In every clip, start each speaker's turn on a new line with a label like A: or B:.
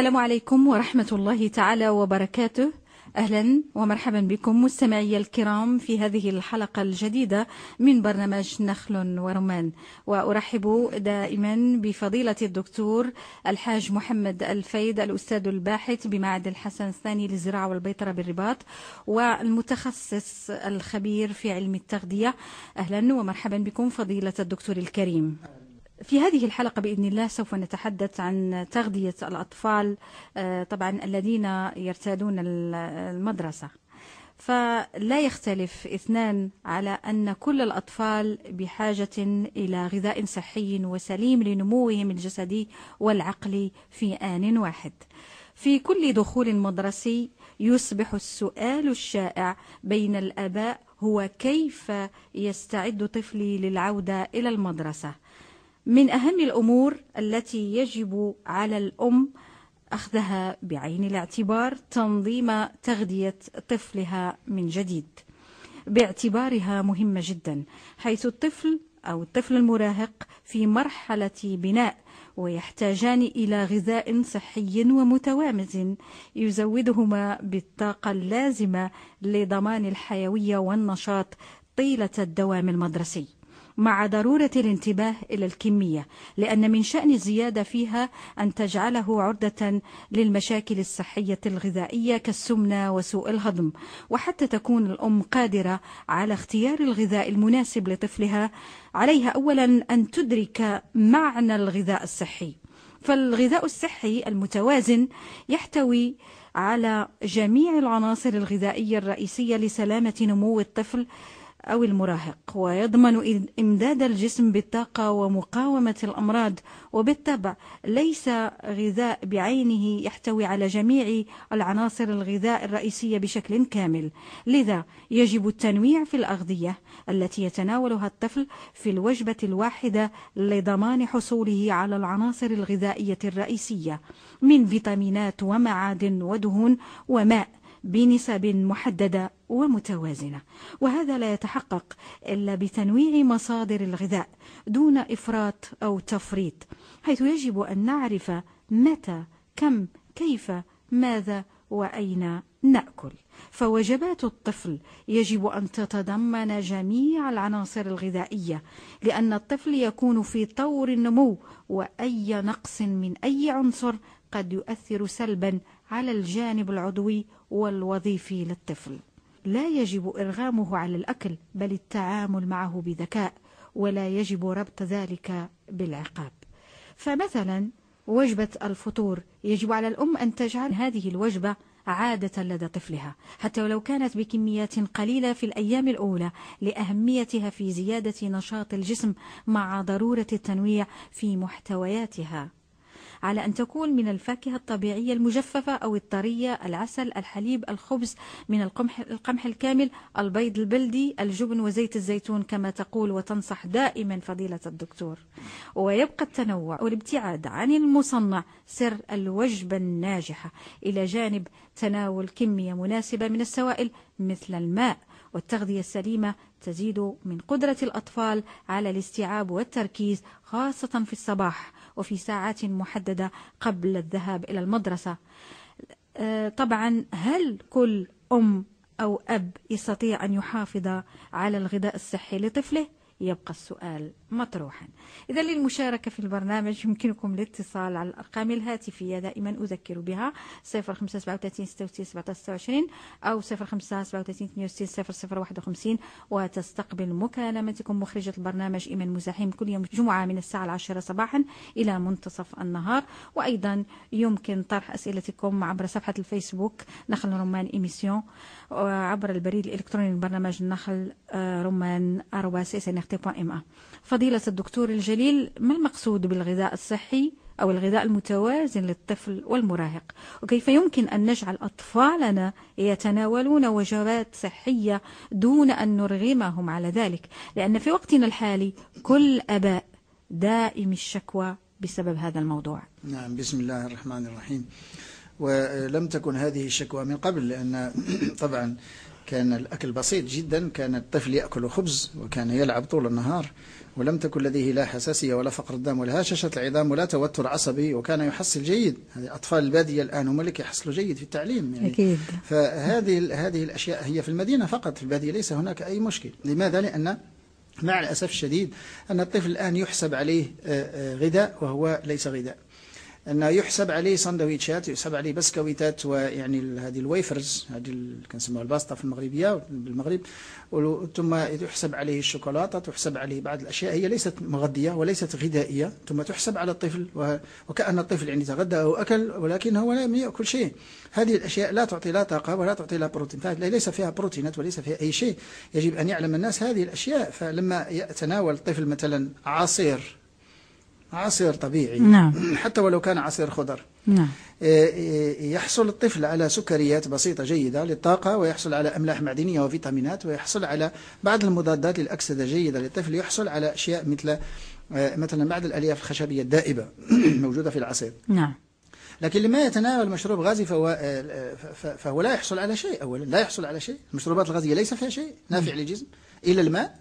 A: السلام عليكم ورحمة الله تعالى وبركاته أهلا ومرحبا بكم مستمعي الكرام في هذه الحلقة الجديدة من برنامج نخل ورمان وأرحب دائما بفضيلة الدكتور الحاج محمد الفيد الأستاذ الباحث بمعهد الحسن الثاني للزراعة والبيطرة بالرباط والمتخصص الخبير في علم التغذية أهلا ومرحبا بكم فضيلة الدكتور الكريم في هذه الحلقة بإذن الله سوف نتحدث عن تغذية الأطفال آه، طبعا الذين يرتادون المدرسة فلا يختلف اثنان على أن كل الأطفال بحاجة إلى غذاء صحي وسليم لنموهم الجسدي والعقلي في آن واحد في كل دخول مدرسي يصبح السؤال الشائع بين الآباء هو كيف يستعد طفلي للعودة إلى المدرسة من أهم الأمور التي يجب على الأم أخذها بعين الاعتبار تنظيم تغذية طفلها من جديد باعتبارها مهمة جدا حيث الطفل أو الطفل المراهق في مرحلة بناء ويحتاجان إلى غذاء صحي ومتوامز يزودهما بالطاقة اللازمة لضمان الحيوية والنشاط طيلة الدوام المدرسي مع ضرورة الانتباه إلى الكمية لأن من شأن الزيادة فيها أن تجعله عرضة للمشاكل الصحية الغذائية كالسمنة وسوء الهضم وحتى تكون الأم قادرة على اختيار الغذاء المناسب لطفلها عليها أولا أن تدرك معنى الغذاء الصحي فالغذاء الصحي المتوازن يحتوي على جميع العناصر الغذائية الرئيسية لسلامة نمو الطفل أو المراهق ويضمن إمداد الجسم بالطاقة ومقاومة الأمراض وبالطبع ليس غذاء بعينه يحتوي على جميع العناصر الغذاء الرئيسية بشكل كامل لذا يجب التنويع في الأغذية التي يتناولها الطفل في الوجبة الواحدة لضمان حصوله على العناصر الغذائية الرئيسية من فيتامينات ومعادن ودهون وماء بنسب محددة ومتوازنة وهذا لا يتحقق إلا بتنويع مصادر الغذاء دون إفراط أو تفريط حيث يجب أن نعرف متى كم كيف ماذا وأين نأكل فوجبات الطفل يجب أن تتضمن جميع العناصر الغذائية لأن الطفل يكون في طور النمو وأي نقص من أي عنصر قد يؤثر سلبا على الجانب العضوي والوظيفي للطفل لا يجب إرغامه على الأكل بل التعامل معه بذكاء ولا يجب ربط ذلك بالعقاب فمثلا وجبة الفطور يجب على الأم أن تجعل هذه الوجبة عادة لدى طفلها حتى ولو كانت بكميات قليلة في الأيام الأولى لأهميتها في زيادة نشاط الجسم مع ضرورة التنويع في محتوياتها على أن تكون من الفاكهة الطبيعية المجففة أو الطرية العسل الحليب الخبز من القمح, القمح الكامل البيض البلدي الجبن وزيت الزيتون كما تقول وتنصح دائما فضيلة الدكتور ويبقى التنوع والابتعاد عن المصنع سر الوجبة الناجحة إلى جانب تناول كمية مناسبة من السوائل مثل الماء والتغذية السليمة تزيد من قدرة الأطفال على الاستيعاب والتركيز خاصة في الصباح وفي ساعات محددة قبل الذهاب إلى المدرسة آه، طبعا هل كل أم أو أب يستطيع أن يحافظ على الغذاء الصحي لطفله؟ يبقى السؤال مطروحا إذا للمشاركة في البرنامج يمكنكم الاتصال على الأرقام الهاتفية دائما أذكر بها 0537-6726 أو 0537 62 0051 وتستقبل مكالمتكم مخرجة البرنامج إيمان مزاحم كل يوم جمعة من الساعة العاشرة صباحا إلى منتصف النهار وأيضا يمكن طرح أسئلتكم عبر صفحة الفيسبوك نخل رمان إيميسيون عبر البريد الإلكتروني لبرنامج النخل رمان أرواس فضيلة الدكتور الجليل ما المقصود بالغذاء الصحي أو الغذاء المتوازن للطفل والمراهق وكيف يمكن أن نجعل أطفالنا يتناولون وجبات صحية دون أن نرغمهم على ذلك لأن في وقتنا الحالي كل أباء دائم الشكوى بسبب هذا الموضوع
B: نعم بسم الله الرحمن الرحيم ولم تكن هذه الشكوى من قبل لأن طبعا كان الأكل بسيط جدا كان الطفل يأكل خبز وكان يلعب طول النهار ولم تكن لديه لا حساسية ولا فقر الدم ولا هشاشة العظام ولا توتر عصبي وكان يحصل جيد هذه أطفال البادية الآن هم لك يحصلوا جيد في التعليم يعني أكيد. فهذه هذه الأشياء هي في المدينة فقط في البادية ليس هناك أي مشكل لماذا؟ لأن مع الأسف الشديد أن الطفل الآن يحسب عليه آه، آه، غذاء وهو ليس غذاء أنه يحسب عليه سندويتشات يحسب عليه بسكويتات ويعني هذه الويفرز هذه كنسموها الباستا في المغربية بالمغرب ثم يحسب عليه الشوكولاتة تحسب عليه بعض الأشياء هي ليست مغذية وليست غذائية ثم تحسب على الطفل وكأن الطفل يعني تغدى أو أكل ولكن هو لم يأكل شيء هذه الأشياء لا تعطي لا طاقة ولا تعطي لا بروتين ليس فيها بروتينات وليس فيها أي شيء يجب أن يعلم الناس هذه الأشياء فلما يتناول الطفل مثلا عصير عصير طبيعي نعم. حتى ولو كان عصير خضر نعم. إيه، إيه، يحصل الطفل على سكريات بسيطة جيدة للطاقة ويحصل على أملاح معدنية وفيتامينات ويحصل على بعض المضادات للأكسدة جيدة للطفل يحصل على أشياء مثل إيه، مثلا بعض الألياف الخشبية الدائبة موجودة في العصير نعم لكن لما يتناول مشروب غازي فهو, فهو لا يحصل على شيء أولا لا يحصل على شيء المشروبات الغازية ليس فيها شيء نافع نعم. للجسم إلا الماء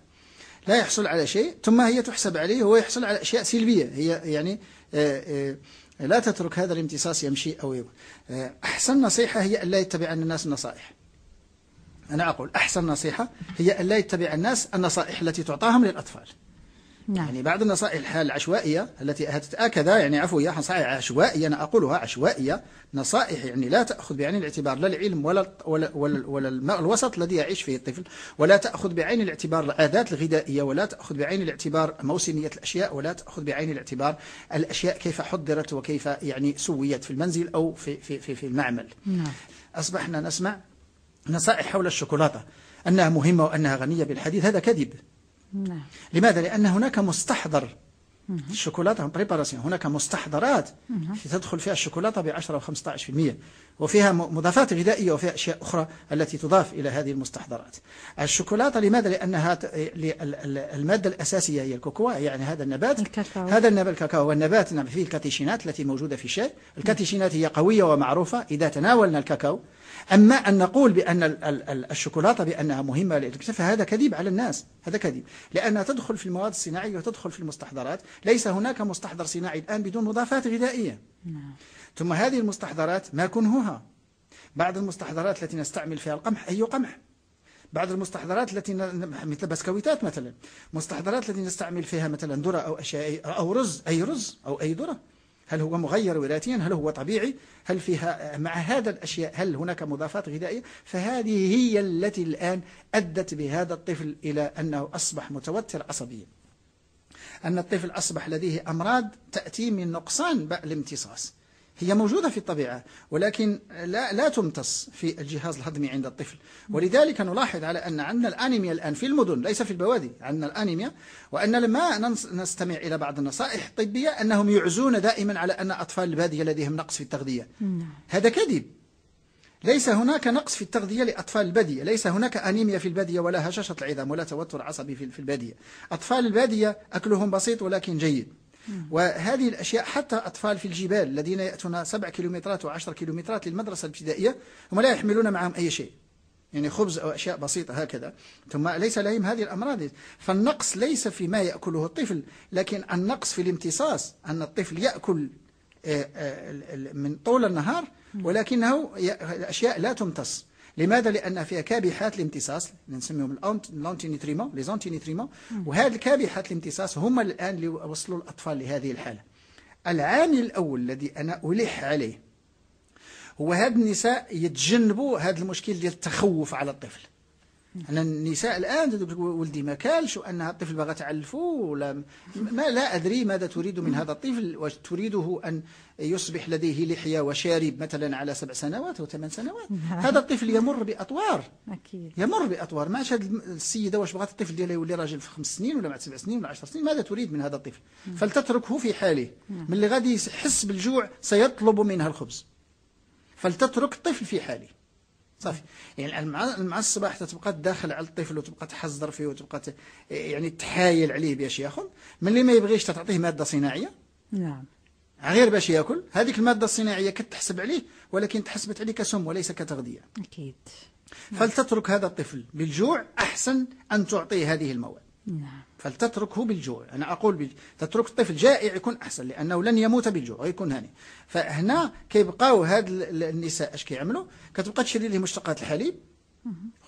B: لا يحصل على شيء ثم هي تحسب عليه هو يحصل على أشياء سلبية هي يعني آه، آه، لا تترك هذا الامتصاص يمشي أو آه، أحسن نصيحة هي أن لا يتبع الناس النصائح أنا أقول أحسن نصيحة هي أن لا يتبع الناس النصائح التي تعطاهم للأطفال نعم. يعني بعض النصائح الحال العشوائية التي هكذا يعني عفوا نصائح عشوائية أنا أقولها عشوائية نصائح يعني لا تأخذ بعين الاعتبار لا العلم ولا ولا ولا, ولا الوسط الذي يعيش فيه الطفل ولا تأخذ بعين الاعتبار العادات الغذائية ولا تأخذ بعين الاعتبار موسمية الأشياء ولا تأخذ بعين الاعتبار الأشياء كيف حضرت وكيف يعني سويت في المنزل أو في في في, في المعمل نعم. أصبحنا نسمع نصائح حول الشوكولاتة أنها مهمة وأنها غنية بالحديد هذا كذب نعم. لماذا؟ لأن هناك مستحضر الشوكولاتة بريباراسيون هناك مستحضرات تدخل فيها الشوكولاتة ب 10 و 15% وفيها مضافات غذائية وفيها أشياء أخرى التي تضاف إلى هذه المستحضرات الشوكولاتة لماذا؟ لأنها المادة الأساسية هي الكوكوا يعني هذا النبات الكاكاو. هذا النبات الكاكاو والنبات نعم، فيه الكاتيشينات التي موجودة في الشاي الكاتيشينات هي قوية ومعروفة إذا تناولنا الكاكاو أما أن نقول بأن الشوكولاتة بأنها مهمة للاكتشاف فهذا كذب على الناس هذا كذب لأنها تدخل في المواد الصناعية وتدخل في المستحضرات ليس هناك مستحضر صناعي الآن بدون مضافات غذائية نعم. ثم هذه المستحضرات ما كنهها بعض المستحضرات التي نستعمل فيها القمح أي قمح بعض المستحضرات التي مثل بسكويتات مثلا مستحضرات التي نستعمل فيها مثلا ذره أو أشياء أو رز أي رز أو أي ذره هل هو مغير وراثيا هل هو طبيعي هل فيها مع هذا الأشياء هل هناك مضافات غذائية فهذه هي التي الآن أدت بهذا الطفل إلى أنه أصبح متوتر عصبيا أن الطفل أصبح لديه أمراض تأتي من نقصان الامتصاص هي موجودة في الطبيعة ولكن لا, لا تمتص في الجهاز الهضمي عند الطفل ولذلك نلاحظ على أن عندنا الأنيميا الآن في المدن ليس في البوادي عندنا الأنيميا وأن لما نستمع إلى بعض النصائح الطبية أنهم يعزون دائما على أن أطفال البادية لديهم نقص في التغذية نعم. هذا كذب ليس هناك نقص في التغذية لأطفال البادية ليس هناك أنيميا في البادية ولا هشاشة العظام ولا توتر عصبي في البادية أطفال البادية أكلهم بسيط ولكن جيد وهذه الأشياء حتى أطفال في الجبال الذين يأتون 7 كيلومترات و10 كيلومترات للمدرسة الابتدائية هم لا يحملون معهم أي شيء يعني خبز أو أشياء بسيطة هكذا ثم ليس لهم هذه الأمراض فالنقص ليس فيما يأكله الطفل لكن النقص في الامتصاص أن الطفل يأكل آه، آه، من طول النهار ولكنه أشياء لا تمتص لماذا لأن فيها كابحات الامتصاص نسميهم الانتي نيتريمون لي نيتريمون وهذه الكابحات الامتصاص هما الآن اللي وصلوا الأطفال لهذه الحالة العامل الأول الذي أنا ألح عليه هو هاد النساء يتجنبوا هذا المشكل ديال التخوف على الطفل أن النساء الآن ولدي ما كالش وأنها الطفل بغى تعلفه ولا ما لا أدري ماذا تريد من هذا الطفل وتريده أن يصبح لديه لحية وشارب مثلا على سبع سنوات أو ثمان سنوات نعم. هذا الطفل يمر بأطوار أكيد. يمر بأطوار ما هذه السيدة واش بغات الطفل ديالها يولي راجل في خمس سنين ولا بعد سبع سنين ولا عشر سنين ماذا تريد من هذا الطفل نعم. فلتتركه في حاله نعم. من اللي غادي يحس بالجوع سيطلب منها الخبز فلتترك الطفل في حاله صافي يعني مع الصباح تتبقى داخل على الطفل وتبقى تحزر فيه وتبقى ت... يعني تحايل عليه باش ياخذ ملي ما يبغيش تعطيه ماده صناعيه نعم غير باش ياكل هذيك الماده الصناعيه كتحسب عليه ولكن تحسبت عليه كسم وليس كتغذيه اكيد فلتترك هذا الطفل للجوع احسن ان تعطيه هذه المواد نعم. فلتتركه بالجوع أنا أقول بج... تترك الطفل جائع يكون أحسن لأنه لن يموت بالجوع ويكون هاني فهنا كيبقاو هاد النساء اش كيعملوا كتبقى تشري له مشتقات الحليب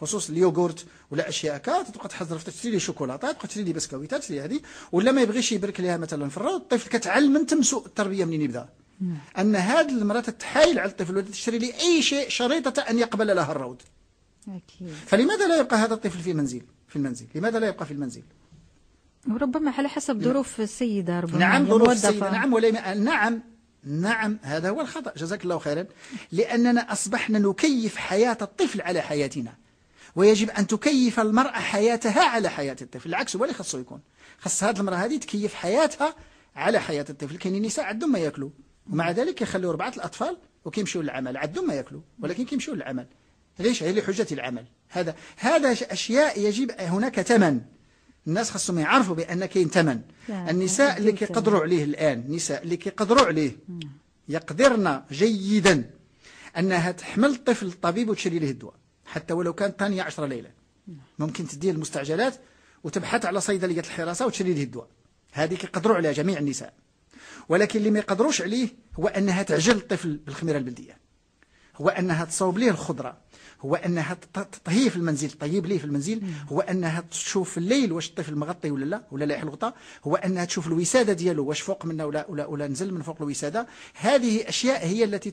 B: خصوص اليوغورت ولا اشياء هكا تبقى تحضر تشري لي شوكولاته تبقى تشري لي بسكويتات تشري هذه ولا ما يبغيش يبرك ليها مثلا في الروض الطفل كتعلم انت سوء التربيه منين يبدا نعم. ان هذه المراه تتحايل على الطفل ولا تشري لي اي شيء شريطه ان يقبل لها الروض أكيد. فلماذا لا يبقى هذا الطفل في منزل في المنزل لماذا لا يبقى في المنزل وربما على حسب ظروف السيدة ربما نعم يعني ظروف السيدة نعم ولا نعم نعم هذا هو الخطأ جزاك الله خيرا لأننا أصبحنا نكيف حياة الطفل على حياتنا ويجب أن تكيف المرأة حياتها على حياة الطفل العكس هو اللي خصو يكون خص هذه المرأة هذه تكيف حياتها على حياة الطفل كاين النساء عندهم ما ياكلوا ومع ذلك يخلوا أربعة الأطفال وكيمشيو للعمل عندهم ما ياكلوا ولكن كيمشيو للعمل ليش لحجة العمل هذا هذا أشياء يجب هناك ثمن الناس خصهم يعرفوا بأن كاين ثمن النساء اللي كيقدروا عليه الآن النساء اللي كيقدروا عليه يقدرن جيدا أنها تحمل الطفل الطبيب وتشري له الدواء حتى ولو كان ثانية عشرة ليلة ممكن تدير المستعجلات وتبحث على صيدلية الحراسة وتشري له الدواء هذه كيقدروا عليها جميع النساء ولكن اللي ما يقدروش عليه هو أنها تعجل الطفل بالخميرة البلدية هو أنها تصوب ليه الخضرة هو أنها تطهيه في المنزل طيب ليه في المنزل هو أنها تشوف الليل واش الطفل مغطي ولا لا ولا لايح الغطاء هو أنها تشوف الوسادة ديالو واش فوق منه ولا, ولا, ولا نزل من فوق الوسادة هذه أشياء هي التي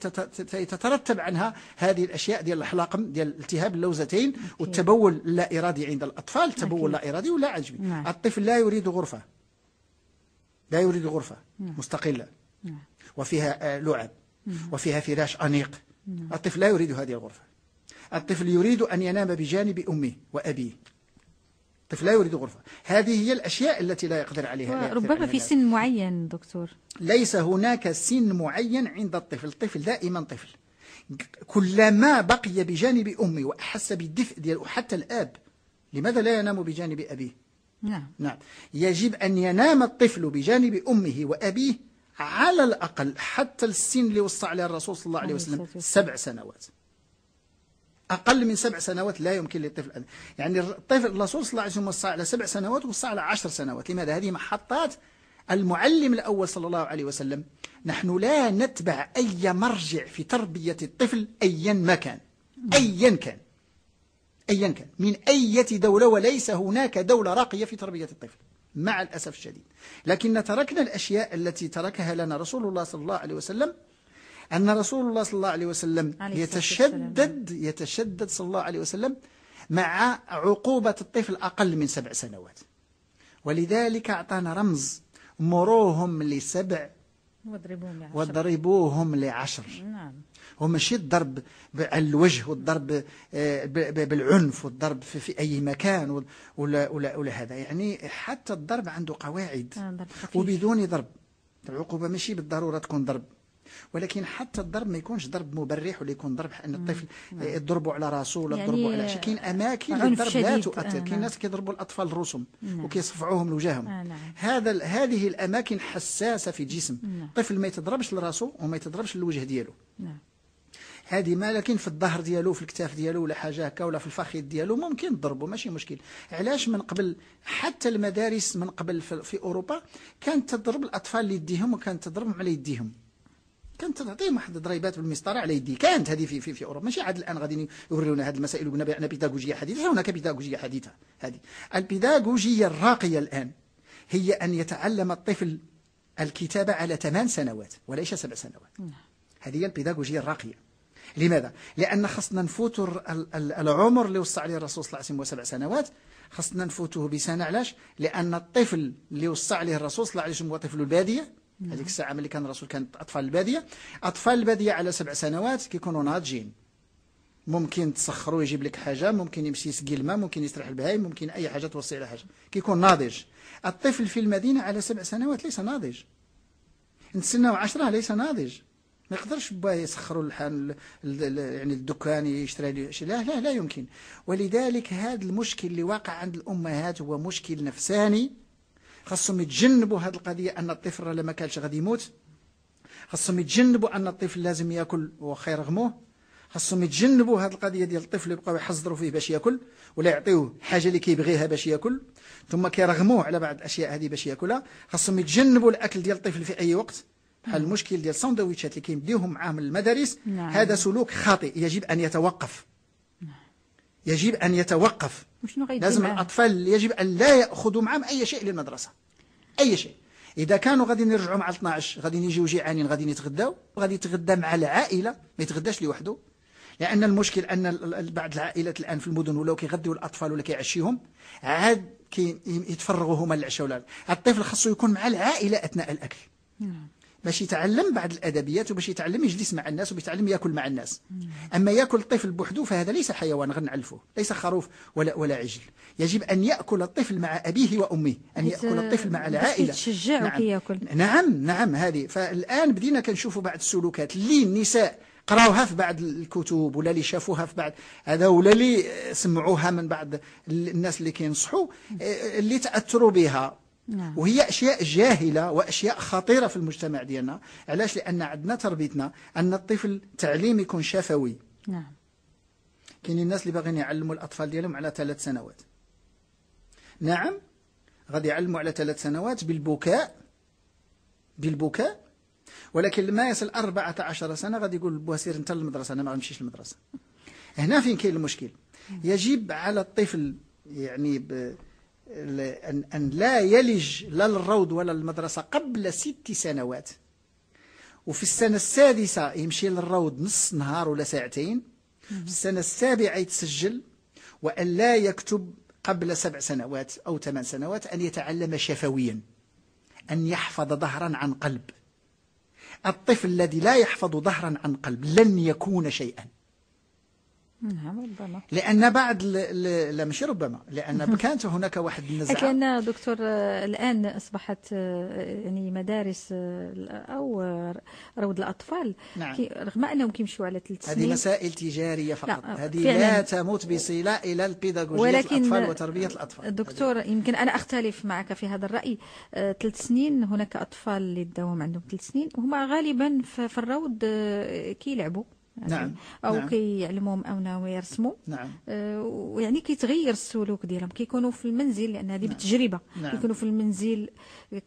B: تترتب عنها هذه الأشياء ديال الحلاقم ديال التهاب اللوزتين والتبول اللا إرادي عند الأطفال تبول لا إرادي ولا عجبي نعم. الطفل لا يريد غرفة لا يريد غرفة نعم. مستقلة نعم. وفيها آه، لعب وفيها فراش أنيق الطفل لا يريد هذه الغرفة الطفل يريد أن ينام بجانب أمه وأبيه الطفل لا يريد غرفة هذه هي الأشياء التي لا يقدر عليها ربما عليها في سن معين دكتور ليس هناك سن معين عند الطفل الطفل دائما طفل كلما بقي بجانب أمه وأحس بالدفء دياله حتى الآب لماذا لا ينام بجانب أبيه نعم. نعم يجب أن ينام الطفل بجانب أمه وأبيه على الأقل حتى السن اللي وصى عليه الرسول صلى الله عليه وسلم سبع سنوات أقل من سبع سنوات لا يمكن للطفل أن يعني الطفل الرسول صلى الله عليه وسلم وصى على سبع سنوات وصى على عشر سنوات لماذا هذه محطات المعلم الأول صلى الله عليه وسلم نحن لا نتبع أي مرجع في تربية الطفل أيا ما كان أيا كان أيا كان من أي دولة وليس هناك دولة راقية في تربية الطفل مع الأسف الشديد لكن تركنا الأشياء التي تركها لنا رسول الله صلى الله عليه وسلم أن رسول الله صلى الله عليه وسلم عليه يتشدد يتشدد صلى الله عليه وسلم مع عقوبة الطفل أقل من سبع سنوات ولذلك أعطانا رمز مروهم لسبع
C: واضربوهم لعشر,
B: وضربوهم لعشر. نعم ومشي الضرب على الوجه والضرب آه، بالعنف والضرب في أي مكان ولا, ولا, ولا هذا يعني حتى الضرب عنده قواعد
A: آه، وبدون
B: ضرب العقوبة ماشي بالضرورة تكون ضرب ولكن حتى الضرب ما يكونش ضرب مبرح ولا يكون ضرب ان الطفل آه، يضربوا على راسه ولا يضربوا يعني على شي كاين اماكن الضرب لا تؤثر آه، كاين نعم. ناس كيضربوا الاطفال الرسم نعم. وكيصفعوهم لوجههم آه، نعم. هذا هذه الاماكن حساسه في الجسم الطفل ما يتضربش لراسه وما يتضربش للوجه ديالو هذه ما لكن في الظهر ديالو في الكتاف ديالو ولا حاجه هكا ولا في الفخذ ديالو ممكن تضربه ماشي مشكل علاش من قبل حتى المدارس من قبل في, في اوروبا كانت تضرب الاطفال اللي يديهم وكانت تضربهم على يديهم كانت تعطيه واحد الضريبات بالمسطره على يديه كانت هذه في في, في اوروبا ماشي عاد الان غادي يورونا هذه المسائل وقلنا بان بيداغوجيه حديثه هناك بيداغوجيه حديثه هذه البيداغوجيه الراقيه الان هي ان يتعلم الطفل الكتابه على ثمان سنوات وليس سبع سنوات نعم. هذه هي البيداغوجيه الراقيه لماذا؟ لأن خصنا نفوتوا العمر اللي وصى عليه الرسول صلى الله عليه وسلم سبع سنوات خصنا نفوتوه بسنة علاش؟ لأن الطفل اللي وصى عليه الرسول صلى الله عليه وسلم هو طفل البادية نعم. هذيك الساعة ملي كان الرسول كانت أطفال البادية أطفال البادية على سبع سنوات كيكونوا ناضجين ممكن تسخرو يجيب لك حاجة ممكن يمشي يسقي الماء ممكن يسرح البهايم ممكن أي حاجة توصي على حاجة كيكون ناضج الطفل في المدينة على سبع سنوات ليس ناضج نتسناو عشرة ليس ناضج ما يقدرش باه يسخروا الحان يعني الدكان يشتري لي لا لا لا يمكن ولذلك هذا المشكل اللي واقع عند الأمهات هو مشكل نفساني خاصهم يتجنبوا هذه القضية أن الطفل راه ما كانش غادي يموت خاصهم يتجنبوا أن الطفل لازم يأكل وخير غموه خاصهم يتجنبوا هذه القضية ديال الطفل يبقاو يحضروا فيه باش ياكل ولا يعطيوه حاجة اللي كيبغيها باش ياكل ثم كيرغموه على بعض الأشياء هذه باش ياكلها خاصهم يتجنبوا الأكل ديال الطفل في أي وقت بحال المشكل ديال الساندويتشات اللي كيمديوهم معاه من المدارس نعم. هذا سلوك خاطئ يجب أن يتوقف يجب أن يتوقف لازم الأطفال يجب أن لا يأخذوا معهم أي شيء للمدرسة أي شيء إذا كانوا غادي يرجعوا مع 12 غادي يجيو جيعانين غادي يتغداو غادي يتغدى مع العائلة ما يتغداش لوحده لأن المشكل أن بعض العائلات الآن في المدن ولاو كيغديو الأطفال ولا كيعشيهم عاد يتفرغوا هما للعشاء ولا الطفل خاصو يكون مع العائلة أثناء الأكل نعم. باش يتعلم بعض الأدبيات وباش يتعلم يجلس مع الناس وبيتعلم يأكل مع الناس أما يأكل الطفل بوحده فهذا ليس حيوان غنعلفه ليس خروف ولا, ولا عجل يجب أن يأكل الطفل مع أبيه وأمه أن يأكل الطفل مع العائلة تشجع نعم. يأكل نعم نعم هذه فالآن بدينا كنشوفوا بعض السلوكات اللي النساء قراوها في بعض الكتب ولا اللي شافوها في بعض هذا ولا اللي سمعوها من بعض الناس اللي كينصحوا آه، اللي تأثروا بها نعم. وهي أشياء جاهلة وأشياء خطيرة في المجتمع ديالنا علاش لأن عندنا تربيتنا أن الطفل تعليم يكون شفوي نعم كاين الناس اللي باغيين يعلموا الأطفال ديالهم على ثلاث سنوات نعم غادي يعلموا على ثلاث سنوات بالبكاء بالبكاء ولكن لما يصل 14 سنة غادي يقول بوها سير انت للمدرسة أنا ما غنمشيش للمدرسة هنا فين كاين المشكل نعم. يجب على الطفل يعني أن لا يلج لا الروض ولا المدرسة قبل ست سنوات وفي السنة السادسة يمشي للروض نص نهار ولا ساعتين في السنة السابعة يتسجل وأن لا يكتب قبل سبع سنوات أو ثمان سنوات أن يتعلم شفويا أن يحفظ ظهرا عن قلب الطفل الذي لا يحفظ ظهرا عن قلب لن يكون شيئا
A: نعم ربما
B: لأن بعد لا ماشي ربما لأن كانت هناك واحد النزعة
A: لكن دكتور آه، الآن أصبحت آه، يعني مدارس آه، أو روض الأطفال نعم. رغم أنهم كيمشيو على ثلاث سنين هذه مسائل
B: تجارية فقط لا. هذه لا تموت بصلة إلى البيداغوجية ولكن الأطفال وتربية الأطفال
A: دكتور هذه. يمكن أنا أختلف معك في هذا الرأي ثلاث سنين هناك أطفال اللي الدوام عندهم ثلاث سنين وهما غالبا في الروض كيلعبوا نعم او نعم. كيعلموهم كي انهم يرسموا نعم ويعني أه، كيتغير السلوك ديالهم كيكونوا في المنزل لان هذه نعم. بالتجربه نعم. كيكونوا في المنزل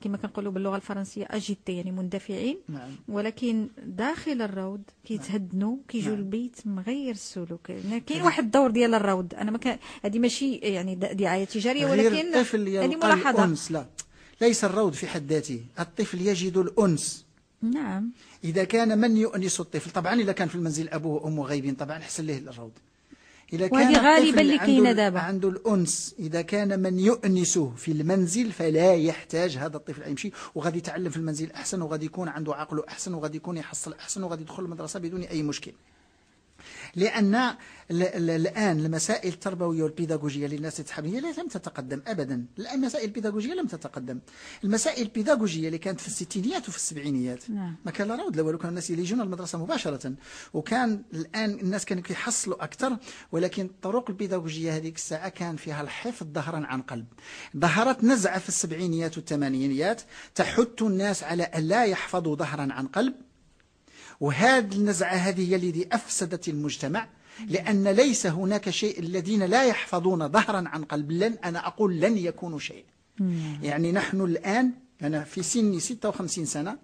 A: كما كنقولوا باللغه الفرنسيه اجيتي يعني مندفعين نعم. ولكن داخل الروض كيتهدنوا نعم. كيجوا نعم. البيت مغير السلوك يعني كاين نعم. واحد الدور ديال الروض انا ما كان هذه ماشي يعني دعايه تجاريه ولكن هذه ملاحظه الأنس
B: لا. ليس الروض في حد ذاته الطفل يجد الانس نعم إذا كان من يؤنس الطفل طبعا إذا كان في المنزل أبوه وأمه غايبين طبعا حسن له الروض إذا كان غالبا لكي دابا عنده الأنس إذا كان من يؤنسه في المنزل فلا يحتاج هذا الطفل أن يمشي وغادي يتعلم في المنزل أحسن وغادي يكون عنده عقله أحسن وغادي يكون يحصل أحسن وغادي يدخل المدرسة بدون أي مشكل لأن الآن المسائل التربوية والبيداغوجية للناس هي لم تتقدم أبدا الآن المسائل البيداغوجية لم تتقدم المسائل البيداغوجية اللي كانت في الستينيات وفي السبعينيات نعم. ما كان لا روض لو كانوا الناس يجون المدرسة مباشرة وكان الآن الناس كانوا كيحصلوا أكثر ولكن الطرق البيداغوجية هذيك الساعة كان فيها الحفظ ظهرا عن قلب ظهرت نزعة في السبعينيات والثمانينيات تحث الناس على أن لا يحفظوا ظهرا عن قلب وهذه النزعة هذه هي التي أفسدت المجتمع لأن ليس هناك شيء الذين لا يحفظون ظهرا عن قلب لن أنا أقول لن يكونوا شيء يعني نحن الآن أنا في سني 56 سنة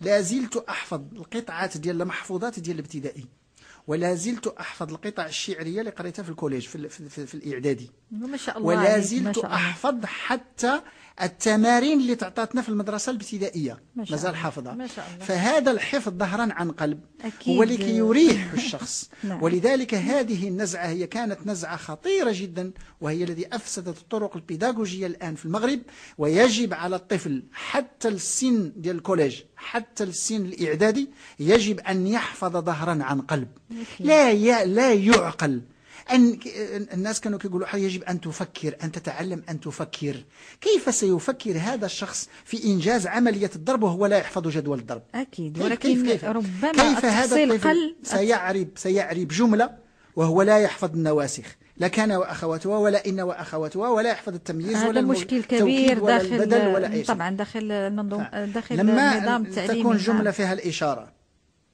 B: لا زلت أحفظ القطعات ديال المحفوظات ديال الابتدائي ولا زلت أحفظ القطع الشعرية اللي قريتها في الكوليج في, في, في, في الإعدادي
C: ما شاء الله ولا زلت أحفظ
B: حتى التمارين اللي تعطاتنا في المدرسة الابتدائية مازال حافظها فهذا الحفظ ظهرا عن قلب
C: أكيد. هو اللي يريح الشخص نعم.
B: ولذلك هذه النزعة هي كانت نزعة خطيرة جدا وهي الذي أفسدت الطرق البيداغوجية الآن في المغرب ويجب على الطفل حتى السن ديال الكوليج حتى السن الإعدادي يجب أن يحفظ ظهرا عن قلب أكيد. لا لا يعقل أن الناس كانوا يقولوا يجب أن تفكر أن تتعلم أن تفكر كيف سيفكر هذا الشخص في إنجاز عملية الضرب وهو لا يحفظ جدول الضرب أكيد ولكن كيف كيف ربما كيف هذا الطفل سيعرب, سيعرب جملة وهو لا يحفظ النواسخ لا كان وأخواتها ولا إن وأخواتها ولا يحفظ التمييز هذا ولا مشكل كبير ولا داخل البدل ولا طبعا
A: داخل المنظوم داخل لما التعليم لما تكون جملة نعم. فيها
B: الإشارة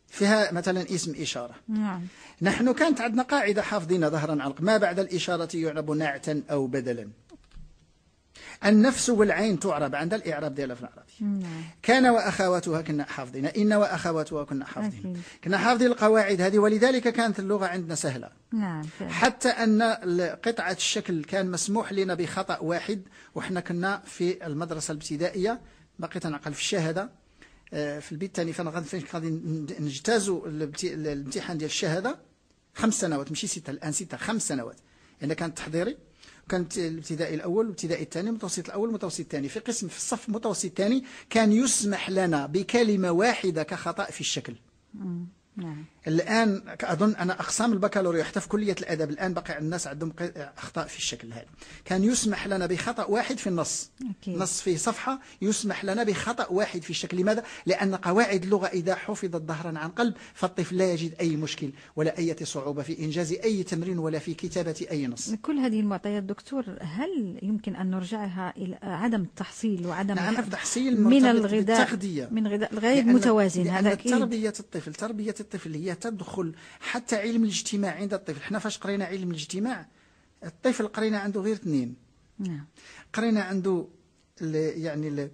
B: فيها مثلا اسم إشارة نعم. نحن كانت عندنا قاعدة حافظين ظهرا علق ما بعد الإشارة يعرب نعتا أو بدلا النفس والعين تعرب عند الإعراب ديالها في العربي نعم. كان وأخواتها كنا حافظين إن وأخواتها كنا حافظين كنا حافظين القواعد هذه ولذلك كانت اللغة عندنا سهلة نعم. حتى أن قطعة الشكل كان مسموح لنا بخطأ واحد وإحنا كنا في المدرسة الابتدائية بقيت نعقل في الشهادة آه، في البيت الثاني فانا غادي غادي نجتازوا الامتحان ديال الشهاده خمس سنوات ماشي سته الان سته خمس سنوات لان يعني كان تحضيري كانت الابتدائي الاول والابتدائي الثاني المتوسط الاول والمتوسط الثاني في قسم في الصف المتوسط الثاني كان يسمح لنا بكلمه واحده كخطا في الشكل نعم. الآن أظن أنا أقسام البكالوريا حتى في كلية الاداب الآن بقى الناس عندهم أخطاء في الشكل هذا كان يسمح لنا بخطأ واحد في النص أكيد. نص فيه صفحة يسمح لنا بخطأ واحد في الشكل لماذا؟ لأن قواعد اللغة إذا حفظت ظهرا عن قلب فالطفل لا يجد أي مشكل ولا أي صعوبة في إنجاز أي تمرين ولا في كتابة أي نص كل هذه المعطيات دكتور
A: هل يمكن أن نرجعها إلى عدم التحصيل وعدم نعم التحصيل من الغذاء
B: من غذاء غير متوازن هذا التربيه تربية الطفل تربية الطفل هي تدخل حتى علم الاجتماع عند الطفل حنا فاش قرينا علم الاجتماع الطفل قرينا عنده غير اثنين نعم. قرينا عنده يعني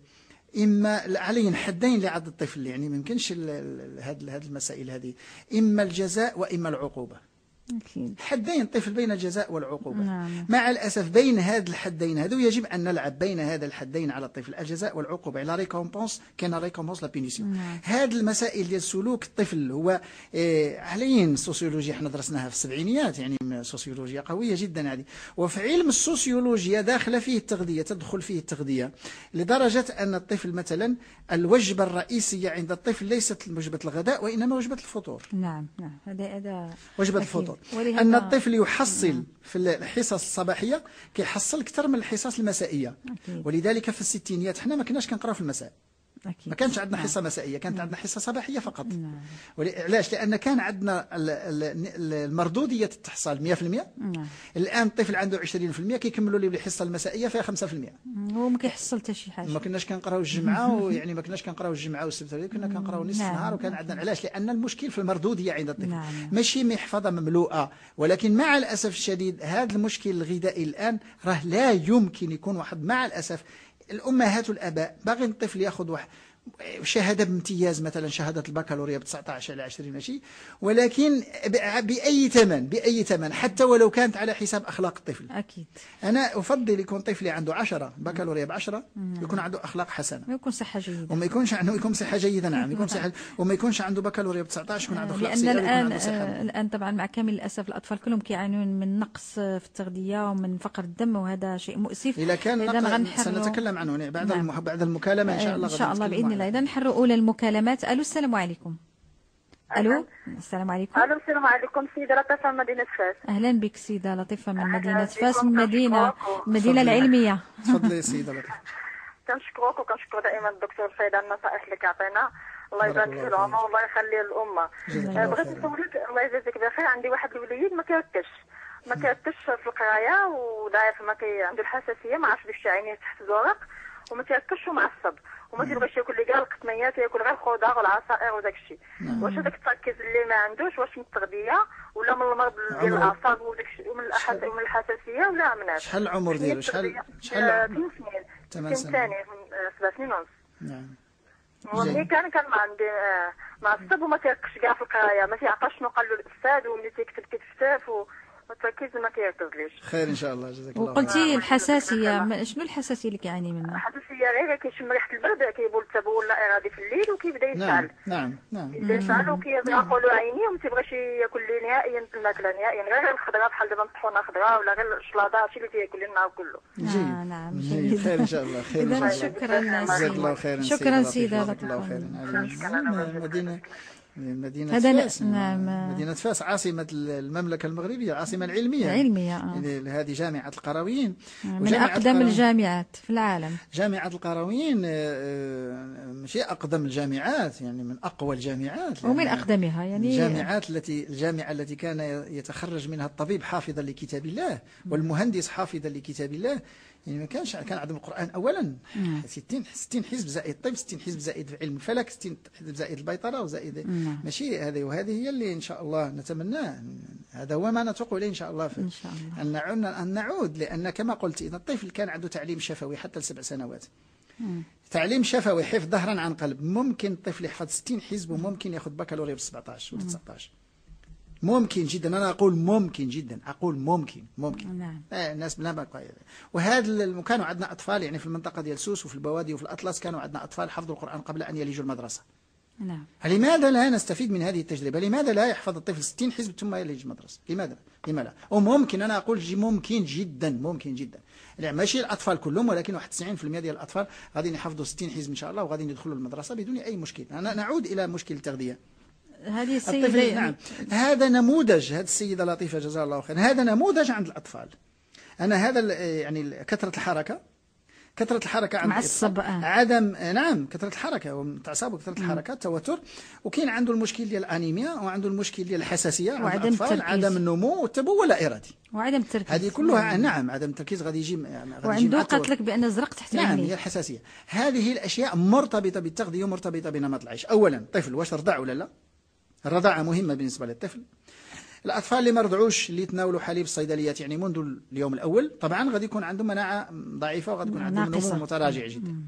B: إما علي حدين لعض الطفل يعني ما يمكنش هذه المسائل هذه إما الجزاء وإما العقوبة أكيد. حدين طفل بين الجزاء والعقوبة نعم. مع الأسف بين هذا الحدين هذو يجب أن نلعب بين هذا الحدين على الطفل الجزاء والعقوبة لا ريكومبونس كان ريكومبونس لا بينيسيون نعم. هذه المسائل ديال سلوك الطفل هو إيه السوسيولوجيا احنا درسناها في السبعينيات يعني سوسيولوجيا قوية جدا هذه وفي علم السوسيولوجيا داخله فيه التغذية تدخل فيه التغذية لدرجة أن الطفل مثلا الوجبة الرئيسية عند الطفل ليست وجبة الغداء وإنما وجبة الفطور نعم نعم هذا وجبة الفطور النظر أن الطفل يحصل في الحصص الصباحية كيحصل أكثر من الحصص المسائية ولذلك في الستينيات حنا ما كناش كنقراو في المساء أكيد. ما كانش عندنا نعم. حصة مسائية كانت عندنا حصة صباحية فقط نعم. علاش لأن كان عندنا المردودية تحصل 100% نعم. الآن الطفل عنده 20% كيكملوا لي الحصة المسائية فيها 5% وما كيحصل حتى شي حاجة ما كناش كنقراو الجمعة ويعني ما كناش كنقراو الجمعة والسبت كنا كنقراو نصف النهار نعم. وكان عندنا علاش لأن المشكل في المردودية عند الطفل نعم. ماشي محفظة مملوءة ولكن مع الأسف الشديد هذا المشكل الغذائي الآن راه لا يمكن يكون واحد مع الأسف الأمهات والأباء باغي الطفل ياخذ واحد شهادة بامتياز مثلا شهادة البكالوريا ب 19 على 20 ماشي ولكن بأي ثمن بأي ثمن حتى ولو كانت على حساب أخلاق الطفل أكيد أنا أفضل يكون طفلي عنده 10 بكالوريا ب 10 يكون عنده أخلاق حسنة ويكون صحة جيدة وما يكونش عنده يكون صحة جيدة نعم يكون صحة وما يكونش عنده بكالوريا ب 19 يكون عنده آه، أخلاق لأن الآن آه،
A: الآن طبعا مع كامل الأسف الأطفال كلهم كيعانون من نقص في التغذية ومن فقر الدم وهذا
B: شيء مؤسف إذا كان سنتكلم عنه بعد نعم. بعد المكالمة إن شاء الله إن شاء الله بإذن الله
A: إذا نحر أولى المكالمات ألو السلام عليكم ألو السلام عليكم ألو السلام عليكم
C: سيدة لطيفة من مدينة فاس
A: أهلا بك سيدة لطيفة من مدينة فاس من مدينة
C: المدينة العلمية تفضلي سيدة لطيفة كنشكرك وكنشكر دائما الدكتور سيد على النصائح اللي كيعطينا الله يبارك في العمر والله يخلي الامه آه، بغيت نسولك الله يجازيك بخير عندي واحد الوليد ما كيركش ما كيركش في القرايه وضعيف ما كي عنده الحساسيه ما عرفش باش عينيه تحت الزورق وما كيركش ومعصب وما تيبغيش ياكل لي كاع القطميات ياكل غير خضار والعصائر وداك الشيء نعم. واش هذاك التركيز اللي ما عندوش واش من التغذيه ولا من المرض ديال الاعصاب وداك الشيء ومن ومن الحساسيه ولا من هذا شحال العمر يعني ديالو شحال شحال 8 آه، سنين 8 سنين آه، سنين ونص نعم وملي كان كان ما عندي آه، معصب وما تيركش كاع في القرايه ما كيعرفش شنو قال له الاستاذ وملي تيكتب كيتفتاف و... التركيز ما كيعتزليش
B: خير ان شاء الله جزاك الله وقلتي نعم.
A: الحساسيه نعم. شنو الحساسيه اللي كيعاني منها
C: الحساسيه غير كيشم ريحه البرد كيبول التبول لا ارادي في الليل وكيبدا نعم، يشعل نعم نعم نعم يشعل وكيغلقوا عينيه وما تبغاش ياكل نهائيا الماكله نهائيا غير الخضره بحال دابا مطحونه خضره ولا غير الشلاضه هادشي اللي كياكل النهار كله
A: آه، نعم
B: نعم جيد خير ان شاء الله خير ان شاء الله شكرا سيدي جزاك الله خير شكرا سيدي مدينه مدينة هذا فاس
A: نعم مدينة
B: فاس عاصمة المملكة المغربية عاصمة العلمية العلمية آه. هذه جامعة القرويين آه، من أقدم
A: الجامعات في العالم
B: جامعة القرويين آه، آه، ماشي أقدم الجامعات يعني من أقوى الجامعات ومن يعني
A: أقدمها يعني الجامعات
B: التي الجامعة التي كان يتخرج منها الطبيب حافظا لكتاب الله والمهندس حافظا لكتاب الله يعني ما كانش كان عدم القرآن أولا 60 60 حزب زائد طب 60 حزب زائد علم الفلك 60 حزب زائد البيطرة وزائد نعم. ماشي هذه وهذه هي اللي إن شاء الله نتمناه هذا هو ما نتوق إليه إن شاء الله, إن شاء الله. أن نعود لأن كما قلت اذا الطفل كان عنده تعليم شفوي حتى لسبع سنوات تعليم شفوي حفظ ظهرا عن قلب ممكن طفل يحفظ 60 حزب وممكن ياخذ بكالوريا ب 17 ولا 19 ممكن جدا أنا أقول ممكن جدا أقول ممكن ممكن نعم. آه الناس لا وهذا كانوا عندنا أطفال يعني في المنطقة ديال سوس وفي البوادي وفي الأطلس كانوا عندنا أطفال حفظوا القرآن قبل أن يلجوا المدرسة نعم. لماذا لا نستفيد من هذه التجربة لماذا لا يحفظ الطفل 60 حزب ثم يلج المدرسة لماذا لماذا لا وممكن أنا أقول ممكن جدا ممكن جدا لا ماشي الأطفال كلهم ولكن واحد 90% ديال الأطفال غادي يحفظوا 60 حزب إن شاء الله وغادي يدخلوا المدرسة بدون أي مشكل انا نعود إلى مشكل التغذية هذه السيدة نعم هذا نموذج هذه السيدة لطيفة جزاها الله خير هذا نموذج عند الأطفال أنا هذا يعني كثرة الحركة كثرة الحركة عند معصب آه. عدم آه، نعم كثرة الحركة تعصب وكثرة الحركة التوتر وكاين عنده المشكل ديال الانيميا وعنده المشكل ديال الحساسية وعدم التركيز عدم النمو والتبول لا إرادي
A: وعدم التركيز هذه كلها نعم, نعم،
B: عدم التركيز غادي يجي غادي وعنده قالت لك بأن
A: الزرق تحت نعم هي
B: الحساسية هذه الأشياء مرتبطة بالتغذية ومرتبطة بنمط العيش أولا طفل واش رضع ولا لا الرضاعة مهمة بالنسبة للطفل الأطفال اللي ما رضعوش اللي يتناولوا حليب الصيدليات يعني منذ اليوم الأول طبعا غادي يكون عندهم مناعة ضعيفة وغادي يكون عندهم نمو متراجع جدا مم.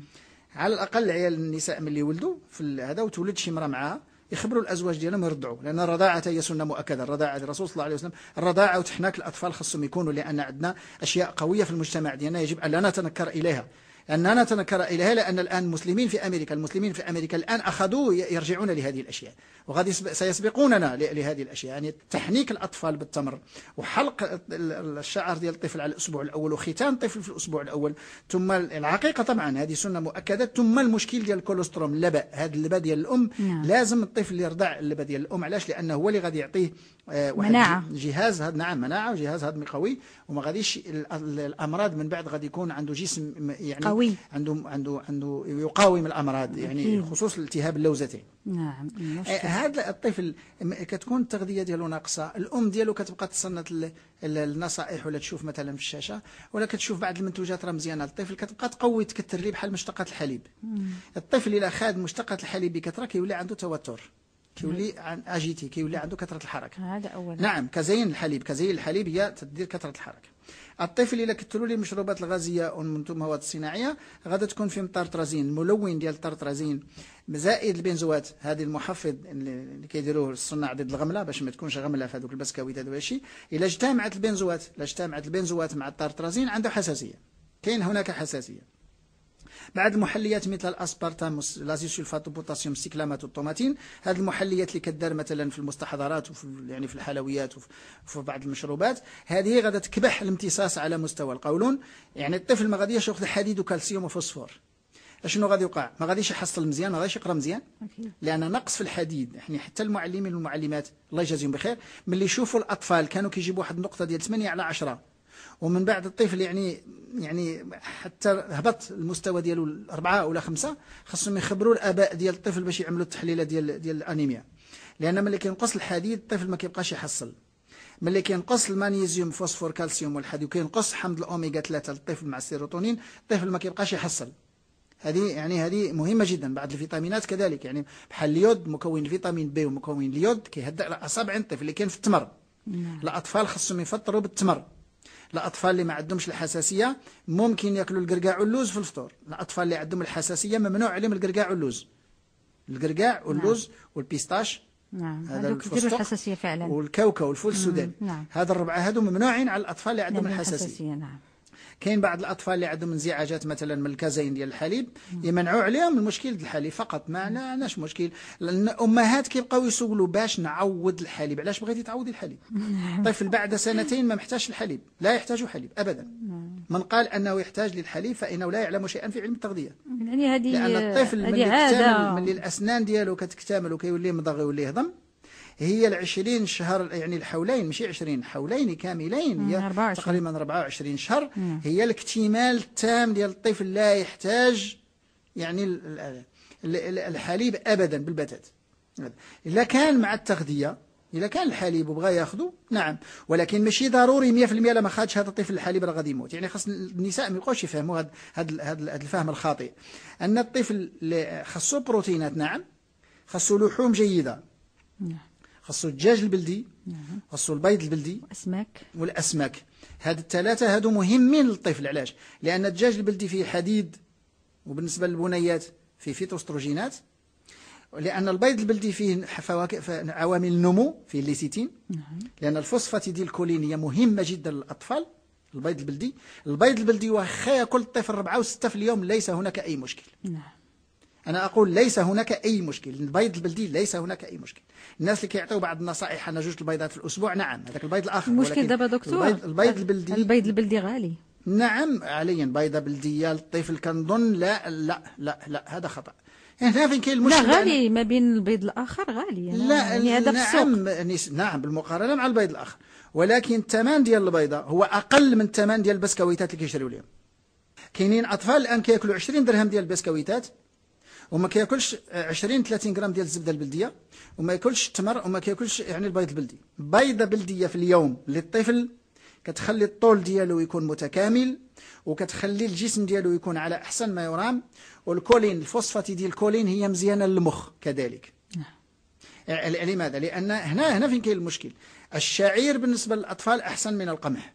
B: على الأقل العيال النساء من اللي ولدوا في هذا وتولد شي امراه معاها يخبروا الأزواج ديالهم يرضعوا لأن الرضاعة هي سنة مؤكدة الرضاعة الرسول صلى الله عليه وسلم الرضاعة وتحناك الأطفال خصهم يكونوا لأن عندنا أشياء قوية في المجتمع ديالنا يجب أن لا نتنكر إليها أننا نتنكر إليها لأن الآن المسلمين في أمريكا المسلمين في أمريكا الآن أخذوا يرجعون لهذه الأشياء وغادي سيسبقوننا لهذه الأشياء يعني تحنيك الأطفال بالتمر وحلق الشعر ديال الطفل على الأسبوع الأول وختان الطفل في الأسبوع الأول ثم العقيقة طبعا هذه سنة مؤكدة ثم المشكل ديال الكولوستروم اللبأ هذا اللبأ ديال الأم نعم. لازم الطفل يرضع اللبأ ديال الأم علاش لأنه هو اللي غادي يعطيه آه، مناعة جهاز هذا نعم مناعة وجهاز هضمي قوي وما غاديش الأمراض من بعد غادي يكون عنده جسم يعني قوي عنده عنده عنده يقاوم الأمراض يعني خصوص التهاب اللوزتين نعم هذا آه، الطفل كتكون التغذية ديالو ناقصة الأم ديالو كتبقى تصنت النصائح ولا تشوف مثلا في الشاشة ولا كتشوف بعض المنتوجات راه مزيانة الطفل كتبقى تقوي تكثر ليه بحال مشتقات الحليب الطفل إلا خاد مشتقات الحليب بكثرة كيولي عنده توتر كيولي عن اجيتي كيولي عنده كثرة الحركة هذا أول نعم كزين الحليب كزين الحليب هي تدير كثرة الحركة الطفل إلا كثروا لي المشروبات الغازية ومنتو المواد الصناعية غادا تكون فيهم طرطرازين الملون ديال الطرطرازين زائد البنزوات هذه المحفظ اللي كيديروه الصناع ضد الغمله باش ما تكونش غمله في هذوك البسكويت هذا الشيء الا اجتمعت البنزوات الى اجتمعت البنزوات مع الطرطرازين عنده حساسيه كاين هناك حساسيه بعض المحليات مثل الأسبرتام لازيسولفات وبوتاسيوم سيكلامات والطوماتين هذه المحليات اللي كدار مثلا في المستحضرات وفي يعني في الحلويات وفي بعض المشروبات هذه غادي تكبح الامتصاص على مستوى القولون يعني الطفل ما غاديش ياخذ حديد وكالسيوم وفوسفور شنو غادي يوقع ما غاديش يحصل مزيان ما غاديش يقرا مزيان لان نقص في الحديد يعني حتى المعلمين والمعلمات الله يجازيهم بخير ملي يشوفوا الاطفال كانوا كيجيبوا واحد النقطه ديال 8 على 10 ومن بعد الطفل يعني يعني حتى هبط المستوى ديالو الأربعة ولا خمسة خاصهم يخبروا الآباء ديال الطفل باش يعملوا التحليلة ديال ديال الأنيميا لأن ملي كينقص الحديد الطفل ما كيبقاش يحصل ملي كينقص المغنيسيوم فوسفور كالسيوم والحديد وكينقص حمض الأوميغا 3 للطفل مع السيروتونين الطفل ما كيبقاش يحصل هذه يعني هذه مهمة جدا بعض الفيتامينات كذلك يعني بحال اليود مكون فيتامين بي ومكون اليود كيهدئ الأعصاب عند الطفل اللي كاين في التمر نعم. الأطفال خصهم يفطروا بالتمر الأطفال اللي ما عندهمش الحساسية ممكن ياكلوا القرقاع واللوز في الفطور الأطفال اللي عندهم الحساسية ممنوع عليهم القرقاع واللوز القرقاع نعم. واللوز نعم. والبيستاش نعم هذا الفستق الحساسية فعلا والكوكا والفول السوداني نعم. هذا الربعة هذو ممنوعين على الأطفال اللي عندهم الحساسية, الحساسية نعم كاين بعض الأطفال اللي عندهم انزعاجات مثلا من الكازين ديال الحليب يمنعوا عليهم المشكل ديال الحليب فقط ما عندناش مشكل لأن الأمهات كيبقاو يسولوا باش نعوض الحليب علاش بغيتي تعوضي الحليب طفل طيب بعد سنتين ما محتاجش الحليب لا يحتاج حليب أبدا نعم. من قال أنه يحتاج للحليب فإنه لا يعلم شيئا في علم التغذية
A: يعني هذه لأن الطفل من
B: الأسنان ديالو كتكتمل وكيولي مضغ ويولي يهضم هي العشرين شهر يعني الحولين مش عشرين حولين كاملين هي 24. تقريبا 24 شهر مم. هي الاكتمال التام ديال الطفل لا يحتاج يعني الحليب أبدا بالبتات إذا كان مع التغذية إذا كان الحليب وبغى ياخذه نعم ولكن ماشي ضروري 100% لما خدش هذا الطفل الحليب راه غادي يموت يعني خاص النساء ما يبقاوش يفهموا هذا هذا الفهم الخاطئ أن الطفل خاصو بروتينات نعم خاصو لحوم جيدة نعم خصو الدجاج البلدي نعم. خصو البيض البلدي والأسماك والأسماك هاد الثلاثة هادو مهمين للطفل علاش لأن الدجاج البلدي فيه حديد وبالنسبة للبنيات فيه فيتوستروجينات لأن البيض البلدي فيه فواكه عوامل النمو فيه الليسيتين نعم. لأن ديال الكولين هي مهمة جدا للأطفال البيض البلدي البيض البلدي واخا ياكل الطفل ربعة وستة في اليوم ليس هناك أي مشكل نعم أنا أقول ليس هناك أي مشكل البيض البلدي ليس هناك أي مشكل الناس اللي كيعطيو بعض النصائح انا جوج البيضات في الاسبوع نعم هذاك البيض الاخر المشكل دابا دكتور البيض, البيض البلدي البيض
A: البلدي غالي
B: نعم عليا بيضه بلديه للطفل كنظن لا لا لا لا هذا خطا يعني هنا فين كاين المشكل لا غالي
A: ما بين البيض الاخر غالي يعني لا يعني هذا نعم
B: نعم بالمقارنه مع البيض الاخر ولكن الثمن ديال البيضه هو اقل من الثمن ديال البسكويتات اللي كيشريو لهم كاينين اطفال الان كياكلوا 20 درهم ديال البسكويتات وما كياكلش 20 30 غرام ديال الزبده البلديه وما ياكلش التمر وما كياكلش يعني البيض البلدي بيضه بلديه في اليوم للطفل كتخلي الطول ديالو يكون متكامل وكتخلي الجسم ديالو يكون على احسن ما يرام والكولين الفوسفاتي ديال الكولين هي مزيانه للمخ كذلك لماذا لان هنا هنا فين كاين المشكل الشعير بالنسبه للاطفال احسن من القمح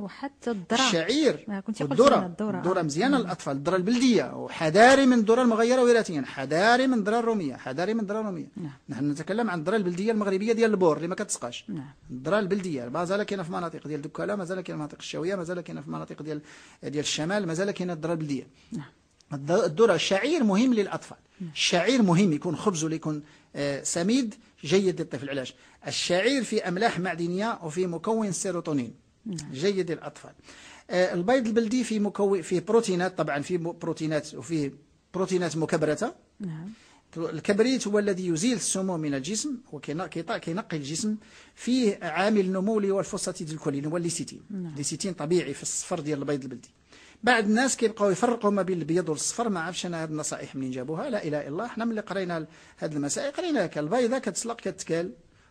A: وحتى الذره الشعير
B: كنت الذره الذره آه. مزيانه للاطفال الذره البلديه وحذاري من الذره المغيره وراثيا حذاري من الذره الروميه حذاري من الذره الروميه نعم. نحن نتكلم عن الذره البلديه المغربيه ديال البور اللي ما كتسقاش نعم. الذره البلديه مازال كاينه في مناطق ديال دكاله مازال كاينه في مناطق الشاويه مازال كاينه في مناطق ديال ديال الشمال مازال كاينه الذره البلديه نعم. الذره الشعير مهم للاطفال نعم. الشعير مهم يكون خبز ولا يكون آه، سميد جيد للطفل علاش الشعير فيه املاح معدنيه وفيه مكون سيروتونين نعم. جيد للأطفال آه، البيض البلدي فيه مكون فيه بروتينات طبعا فيه بروتينات وفيه بروتينات مكبرة نعم الكبريت هو الذي يزيل السموم من الجسم وكينقي الجسم فيه عامل النمو اللي هو الفوسفاتيد الكولين هو الليسيتين نعم. الليسيتين طبيعي في الصفر ديال البيض البلدي بعض الناس كيبقاو يفرقوا ما بين البيض والصفر ما عرفتش انا هاد النصائح منين جابوها لا اله الا الله حنا ملي قرينا هاد المسائل قريناها البيضه كتسلق كتكال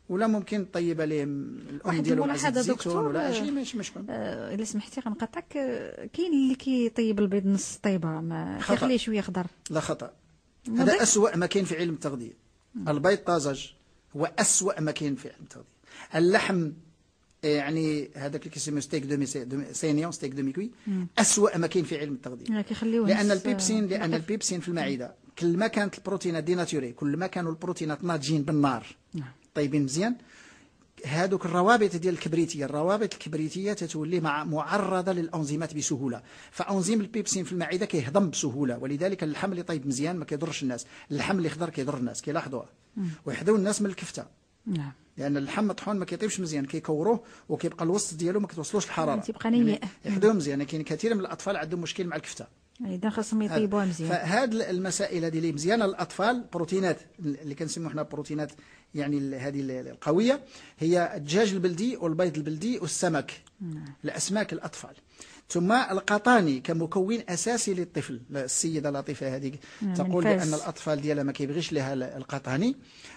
B: ولا ممكن طيب عليهم الام ديالو الملاحظه دكتور ولا شيء آه،
A: ماشي مشكل آه الا سمحتي غنقطعك آه، كاين اللي كيطيب البيض نص طيبه ما كيخليه شويه خضر
B: لا خطا هذا اسوء ما كاين في علم التغذيه البيض طازج هو اسوء ما كاين في علم التغذيه اللحم آه، يعني هذاك اللي كيسميو ستيك دومي سينيون ستيك دومي كوي اسوء ما كاين في علم التغذيه
A: كيخليوه لان البيبسين لان
B: البيبسين في المعده كل ما كانت البروتينات ديناتوري كل ما كانوا البروتينات ناضجين بالنار نعم طيبين مزيان هادوك الروابط ديال الكبريتية الروابط الكبريتية تتولي مع معرضة للأنزيمات بسهولة فأنزيم البيبسين في المعدة كيهضم بسهولة ولذلك اللحم اللي طيب مزيان ما كيضرش الناس اللحم اللي خضر كيضر الناس كيلاحظوها ويحذو الناس من الكفتة نعم لان اللحم مطحون ما كيطيبش مزيان كيكوروه وكيبقى الوسط ديالو ما كتوصلوش الحراره يعني تيبقى نيء يعني مزيان كاين كثير من الاطفال عندهم مشكل مع الكفته اذا خاصهم يطيبوها مزيان فهاد المسائل هذه اللي مزيانه للاطفال بروتينات اللي كنسميو حنا بروتينات يعني هذه القويه هي الدجاج البلدي والبيض البلدي والسمك نعم. الاسماك الاطفال ثم القطاني كمكون أساسي للطفل السيدة لطيفة هذه تقول بأن الأطفال ديالها ما كيبغيش لها القطاني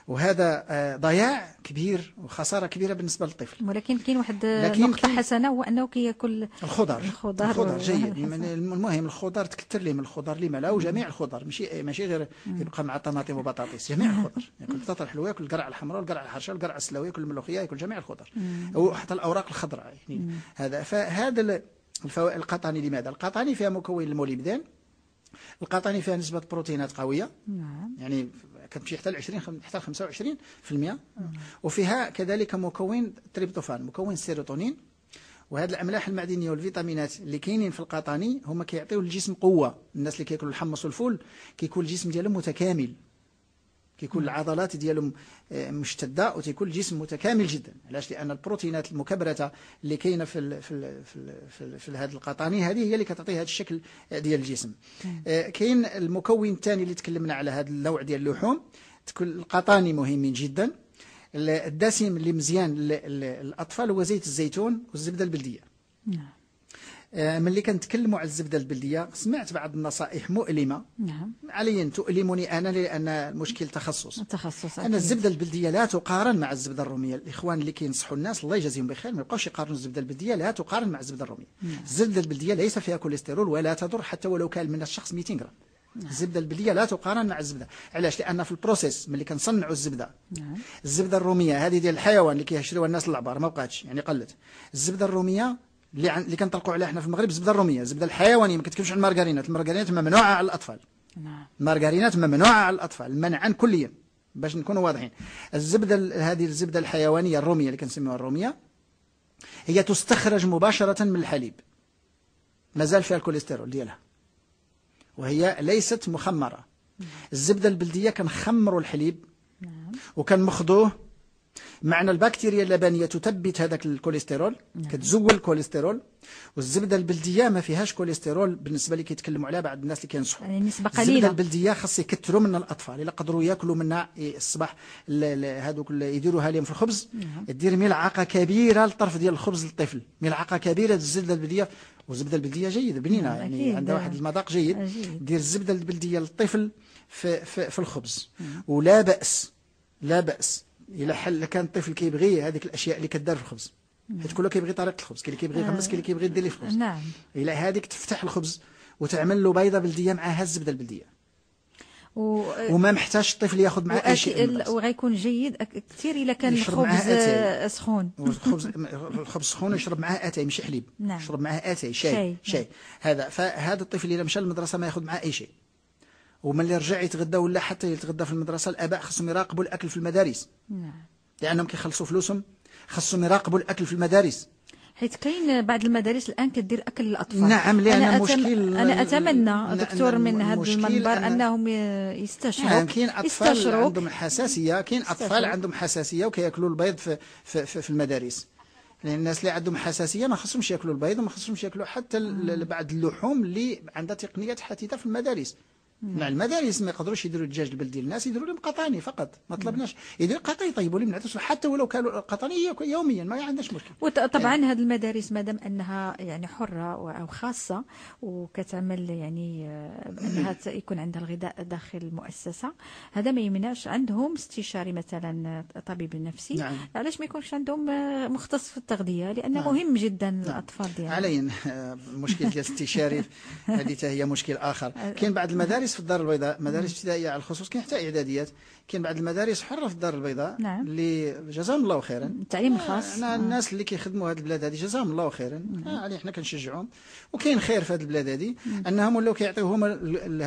B: وهذا آه، ضياع كبير وخسارة كبيرة بالنسبة للطفل
A: ولكن كاين واحد نقطة حسنة هو أنه كياكل الخضر
B: الخضر, الخضر جيد المهم الخضر تكثر ليه من الخضر لما لا وجميع الخضر ماشي آه، ماشي غير يبقى مع طماطم وبطاطس جميع الخضر ياكل البطاطا الحلوه ياكل القرع الحمراء والقرع الحرشه والقرع السلاويه ياكل الملوخيه ياكل جميع الخضر وحتى الاوراق الخضراء يعني هذا فهذا القطني لماذا القطني فيها مكون الموليبدان القطني فيها نسبة بروتينات قوية نعم. يعني كتمشي حتى ل 20 حتى 25% في المئة وفيها كذلك مكون تريبتوفان مكون السيروتونين وهذه الاملاح المعدنيه والفيتامينات اللي كاينين في القطاني هما كيعطيو للجسم قوه الناس اللي كياكلوا الحمص والفول كيكون الجسم ديالهم متكامل كيكون العضلات ديالهم آه، مشتده وتيكون الجسم متكامل جدا علاش لان البروتينات المكبرته اللي كاينه في الـ في الـ في الـ في, الـ في هذا القطاني هذه هي اللي كتعطي هذا الشكل آه، ديال الجسم آه، كاين المكون الثاني اللي تكلمنا على هذا النوع ديال اللحوم تكون القطاني مهمين جدا الدسم اللي مزيان للاطفال هو زيت الزيتون والزبده البلديه نعم آه، ملي كنتكلموا على الزبده البلديه سمعت بعض النصائح مؤلمه نعم علي تؤلمني انا لان المشكل تخصص التخصص انا الزبده البلديه لا تقارن مع الزبده الروميه الاخوان اللي كينصحوا الناس الله يجازيهم بخير ما يبقاوش يقارنوا الزبده البلديه لا تقارن مع الزبده الروميه نعم. الزبده البلديه ليس فيها كوليسترول ولا تضر حتى ولو كان من الشخص 200 غرام نعم. الزبده البلديه لا تقارن مع الزبده علاش لان في البروسيس ملي كنصنعوا الزبده نعم. الزبده الروميه هذه ديال الحيوان اللي كيهشروها الناس العبار ما بقاتش يعني قلت الزبده الروميه اللي اللي كنطلقوا عليها حنا في المغرب الزبده الروميه الزبده الحيوانيه ما كتكلمش على المارغرينات المارغرينات ممنوعه على الاطفال نعم المارغرينات ممنوعه على الاطفال منعا كليا باش نكونوا واضحين الزبده هذه الزبده الحيوانيه الروميه اللي كنسميوها الروميه هي تستخرج مباشره من الحليب مازال فيها الكوليسترول ديالها وهي ليست مخمره نعم. الزبده البلديه كنخمروا الحليب نعم وكنمخضوه معنى البكتيريا اللبنية تثبت هذاك الكوليسترول نعم. كتزول الكوليسترول والزبدة البلدية ما فيهاش كوليسترول بالنسبة اللي كيتكلموا عليها بعض الناس اللي كينصحوا يعني نسبة قليلة الزبدة البلدية خاص يكثروا منها الأطفال إلا قدروا ياكلوا منها إيه، الصباح هذوك يديروها لهم في الخبز نعم. دير ملعقة كبيرة للطرف ديال الخبز للطفل ملعقة كبيرة الزبدة البلدية والزبده البلديه جيده بنينه نعم، يعني عندها واحد المذاق جيد آه، دير الزبده البلديه للطفل في, في, في الخبز نعم. ولا باس لا باس الى حل كان الطفل كيبغي هذيك الاشياء اللي كدار في الخبز نعم. حيت كله كيبغي طريقه الخبز كاين اللي كيبغي يغمس آه. كاين اللي كيبغي يدير ليه الخبز نعم الى هذيك تفتح الخبز وتعمل له بيضه بلديه معها الزبده البلديه و... وما محتاج الطفل ياخذ معاه اي شيء
A: وغيكون جيد كثير الا كان الخبز
B: سخون الخبز الخبز سخون يشرب معاه اتاي ماشي حليب نعم. يشرب معاه اتاي شاي شاي, شاي. نعم. هذا فهذا الطفل الا مشى للمدرسه ما ياخذ معاه اي شيء وملي رجع يتغدى ولا حتى يتغدى في المدرسة الآباء خصهم يراقبوا الأكل في المدارس نعم لأنهم كيخلصوا فلوسهم خصهم يراقبوا الأكل في المدارس
A: حيت كاين بعض المدارس الان كدير اكل للاطفال نعم لان أنا مشكل انا اتمنى نعم، نعم، دكتور من هذا المنبر أن انهم يستشعروا نعم كاين اطفال يستشعروا
B: عندهم حساسيه كاين اطفال عندهم حساسيه وكياكلوا البيض في, في, في, في المدارس لان الناس اللي عندهم حساسيه ما خصهمش ياكلوا البيض وما خصهمش ياكلوا حتى بعض اللحوم اللي عندها تقنيات حديثه في المدارس مع نعم. المدارس ما يقدروش يديروا الدجاج البلدي للناس يديروا لهم قطاني فقط ما نعم. طلبناش يدير قطاني يطيبوا لهم العدس حتى ولو كانوا قطاني يوميا ما عندناش مشكل
A: وطبعا يعني هذه المدارس ما دام انها يعني حره او خاصه وكتعمل يعني آه، انها يكون عندها الغذاء داخل المؤسسه هذا ما يمنعش عندهم استشاري مثلا طبيب نفسي نعم. علاش ما يكونش عندهم آه، مختص في التغذيه لان نعم. مهم جدا نعم. الاطفال ديالنا عليا
B: آه، مشكل ديال الاستشاري هذه هي مشكل اخر كاين بعض المدارس المدارس في الدار البيضاء مدارس ابتدائيه على الخصوص كاين حتى اعداديات كاين بعض المدارس حره في الدار البيضاء نعم اللي جزاهم الله خيرا التعليم الخاص آه. آه. الناس اللي كيخدموا هذه البلاد هذه جزاهم الله خيرا نعم. آه، علي حنا كنشجعهم وكاين خير في هذه البلاد هذه نعم. انهم ولاو كيعطيو هما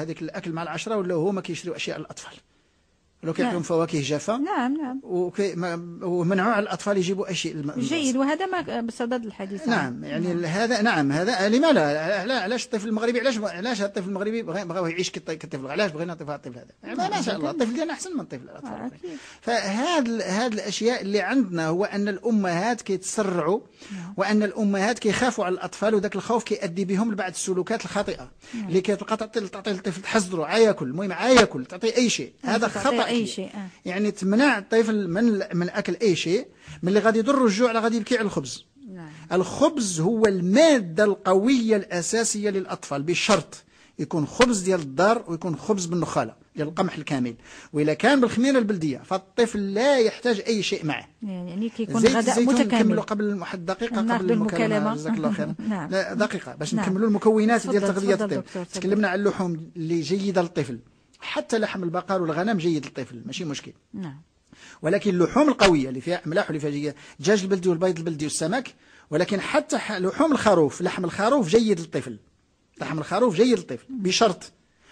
B: هذيك الاكل مع العشره ولاو هما كيشريو اشياء للاطفال لو كان نعم. فواكه جافة نعم نعم ومنعوا الأطفال يجيبوا أي شيء جيد
A: وهذا ما بصدد الحديث نعم يعني نعم. هذا نعم هذا لماذا لا
B: علاش الطفل المغربي علاش علاش الطفل المغربي بغاو يعيش كالطفل علاش بغينا نعطيوها الطفل هذا يعني ما شاء الله نعم. الطفل ديالنا أحسن من الطفل الأطفال آه، فهاد هاد الأشياء اللي عندنا هو أن الأمهات كيتسرعوا نعم. وأن الأمهات كيخافوا على الأطفال وذاك الخوف كيؤدي بهم لبعض السلوكات الخاطئة نعم. اللي كتلقى تعطي الطفل عا ياكل المهم عا ياكل تعطيه أي شيء هذا خطأ أي شيء آه. يعني تمنع الطفل من من أكل أي شيء من اللي غادي يضر الجوع غادي يبكي على الخبز نعم. الخبز هو المادة القوية الأساسية للأطفال بشرط يكون خبز ديال الدار ويكون خبز بالنخالة ديال القمح الكامل واذا كان بالخميرة البلدية فالطفل لا يحتاج أي شيء معه
A: يعني, يعني كيكون زيت غداء متكامل
B: قبل واحد دقيقة قبل المكالمة جزاك الله خير نعم. لا دقيقة باش نعم. نكملوا المكونات ديال تغذية الطفل تكلمنا على اللحوم اللي جيدة للطفل حتى لحم البقر والغنم جيد للطفل ماشي مشكل نعم ولكن اللحوم القوية اللي فيها أملاح واللي فيها جيدة الدجاج البلدي والبيض البلدي والسمك ولكن حتى لحوم الخروف لحم الخروف جيد للطفل لحم الخروف جيد للطفل بشرط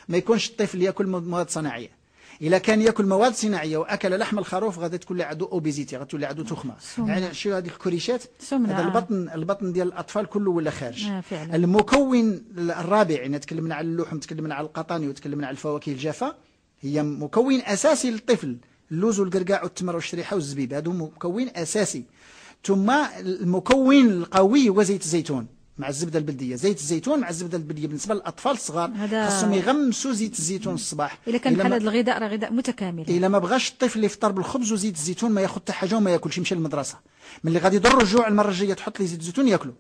B: ما يكونش الطفل يأكل مواد صناعية إلا كان يأكل مواد صناعية وأكل لحم الخروف غادي تكون عنده أوبيزيتي غتولي عنده تخمة يعني شو هذيك الكوريشات هذا آه. البطن البطن ديال الأطفال كله ولا خارج آه، فعلا. المكون الرابع يعني تكلمنا على اللحم تكلمنا على القطاني وتكلمنا على الفواكه الجافة هي مكون أساسي للطفل اللوز والقرقاع والتمر والشريحة والزبيب هذا مكون أساسي ثم المكون القوي هو زيت الزيتون مع الزبدة البلدية زيت الزيتون مع الزبدة البلدية بالنسبة للأطفال الصغار خاصهم يغمسوا زيت الزيتون الصباح إلا كان بحال هذا
A: الغذاء راه غذاء متكامل
B: إلا ما بغاش الطفل يفطر بالخبز وزيت الزيتون ما ياخذ حتى حاجة وما ياكلش يمشي للمدرسة من اللي غادي يضر الجوع المرة الجاية تحط لي زيت الزيتون ياكلوا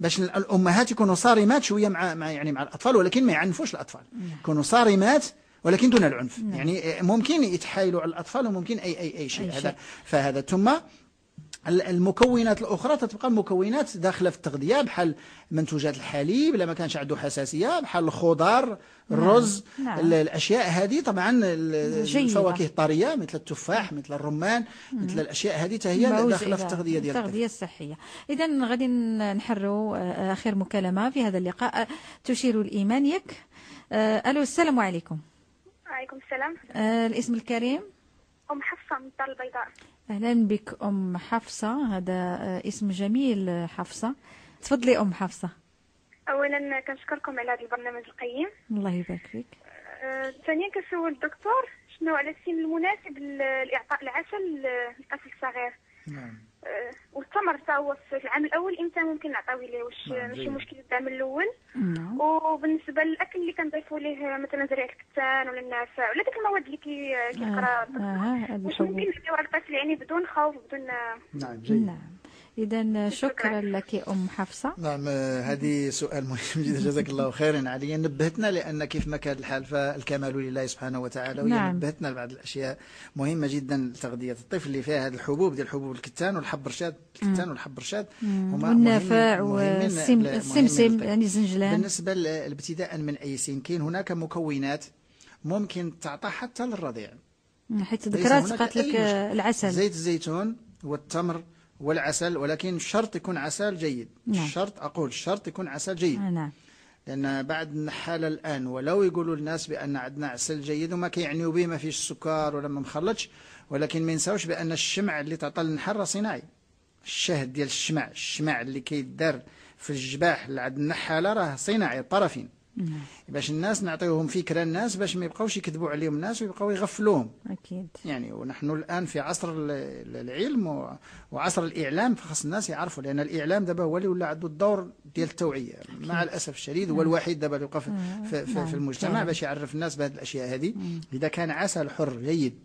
B: باش الأمهات يكونوا صارمات شوية مع, مع يعني مع الأطفال ولكن ما يعنفوش الأطفال نعم. يكونوا صارمات ولكن دون العنف نعم. يعني آه، ممكن يتحايلوا على الأطفال وممكن أي أي أي شيء, أي شيء. هذا فهذا ثم المكونات الأخرى تتبقى مكونات داخلة في التغذية بحال منتوجات الحليب ما كانش عنده حساسية بحال الخضار نعم، الرز نعم. الأشياء هذه طبعا الفواكه الطرية مثل التفاح مثل الرمان مثل الأشياء هذه هي داخلة في التغذية ديال التغذية
A: الصحية إذا غادي نحروا آه، آخر مكالمة في هذا اللقاء تشير الإيمان يك آه، ألو السلام عليكم
C: وعليكم السلام
A: آه، الاسم الكريم
C: أم حفصة من الدار البيضاء
A: أهلا بك أم حفصة هذا اسم جميل حفصة تفضلي أم حفصة
C: أولا كنشكركم على هذا البرنامج القيم
A: الله يبارك فيك
C: أه ثانيا كنسول الدكتور شنو على السن المناسب لإعطاء العسل للطفل الصغير نعم آه، واستمر حتى هو في العام الاول امتى ممكن نعطيو ليه واش نعم، ماشي مشكل الدعم الاول نعم. وبالنسبه للاكل اللي كنضيفوا ليه مثلا زريعه الكتان ولا النعناع ولا ديك المواد اللي كي كيقرا آه, آه، ممكن نعطيوها للطفل يعني بدون خوف بدون نعم جيد نعم
B: إذا شكرا لك أم حفصة نعم آه، هذه سؤال مهم جدا جزاك الله خيرا عليا نبهتنا لأن كيف ما كان الحال فالكمال لله سبحانه وتعالى نعم. نبهتنا لبعض الأشياء مهمة جدا لتغذية الطفل اللي فيها هذه الحبوب ديال حبوب الكتان والحبرشات الكتان والحبرشات هما والنفاع والسمسم يعني زنجلان بالنسبة ابتداء من أي سن كاين هناك مكونات ممكن تعطى حتى للرضيع
A: حيت ذكرات قالت لك العسل
B: زيت الزيتون والتمر والعسل ولكن شرط يكون عسل جيد نعم. شرط أقول شرط يكون عسل جيد آه، نعم. لأن بعد النحالة الآن ولو يقولوا الناس بأن عندنا عسل جيد وما كيعنيوا به ما فيش سكر ولا ما مخلطش ولكن ما ينساوش بأن الشمع اللي تعطى راه صناعي الشهد ديال الشمع الشمع اللي كيدار في الجباح اللي عند النحالة راه صناعي طرفين نعم. باش الناس نعطيوهم فكره الناس باش ما يبقاوش يكذبوا عليهم الناس ويبقاو يغفلوهم اكيد يعني ونحن الان في عصر العلم وعصر الاعلام فخص الناس يعرفوا لان الاعلام دابا هو اللي ولا عنده الدور ديال التوعيه أكيد. مع الاسف الشديد هو الوحيد دابا اللي وقف
C: نعم. في, في, في, في نعم. المجتمع باش
B: يعرف الناس بهذه الاشياء هذه اذا كان عسل حر جيد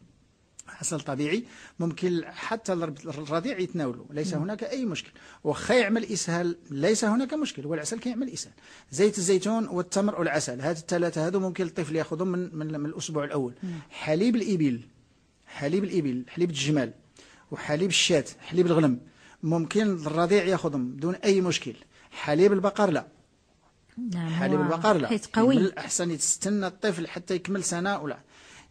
B: حصل طبيعي ممكن حتى الرضيع يتناوله ليس نعم. هناك أي مشكل وخا يعمل إسهال ليس هناك مشكل والعسل كيعمل إسهال زيت الزيتون والتمر والعسل هذه الثلاثة هذو ممكن الطفل يأخذهم من, من, من الأسبوع الأول نعم. حليب الإبل حليب الإبل حليب الجمال وحليب الشات حليب الغنم ممكن الرضيع يأخذهم دون أي مشكل حليب البقر لا
C: نعم حليب البقر لا حيت
B: قوي من الأحسن يتستنى الطفل حتى يكمل سنة ولا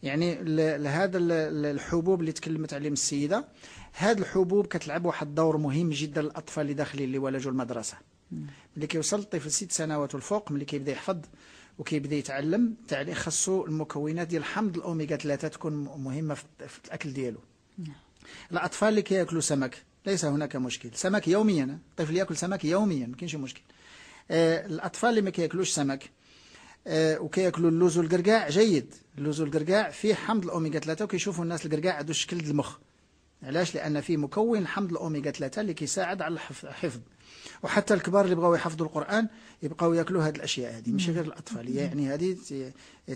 B: يعني لهذا الحبوب اللي تكلمت عليهم السيده هذه الحبوب كتلعب واحد الدور مهم جدا للاطفال اللي داخلين اللي ولجوا المدرسه ملي كيوصل الطفل ست سنوات والفوق ملي كيبدا يحفظ وكيبدا يتعلم تعني خاصو المكونات ديال حمض الاوميغا 3 تكون مهمه في الاكل ديالو نعم. الاطفال اللي كياكلوا سمك ليس هناك مشكل سمك يوميا الطفل ياكل سمك يوميا ما كاينش مشكل آه الاطفال اللي ما كياكلوش سمك آه وكياكلوا اللوز والقرقاع جيد اللوز القرقاع فيه حمض الأوميجا 3 وكيشوفوا الناس القرقاع عنده شكل المخ علاش لأن فيه مكون حمض الأوميجا 3 اللي كيساعد على الحفظ وحتى الكبار اللي بغاو يحفظوا القرآن يبقاو ياكلوا هذه الأشياء هذه ماشي غير الأطفال يعني هذه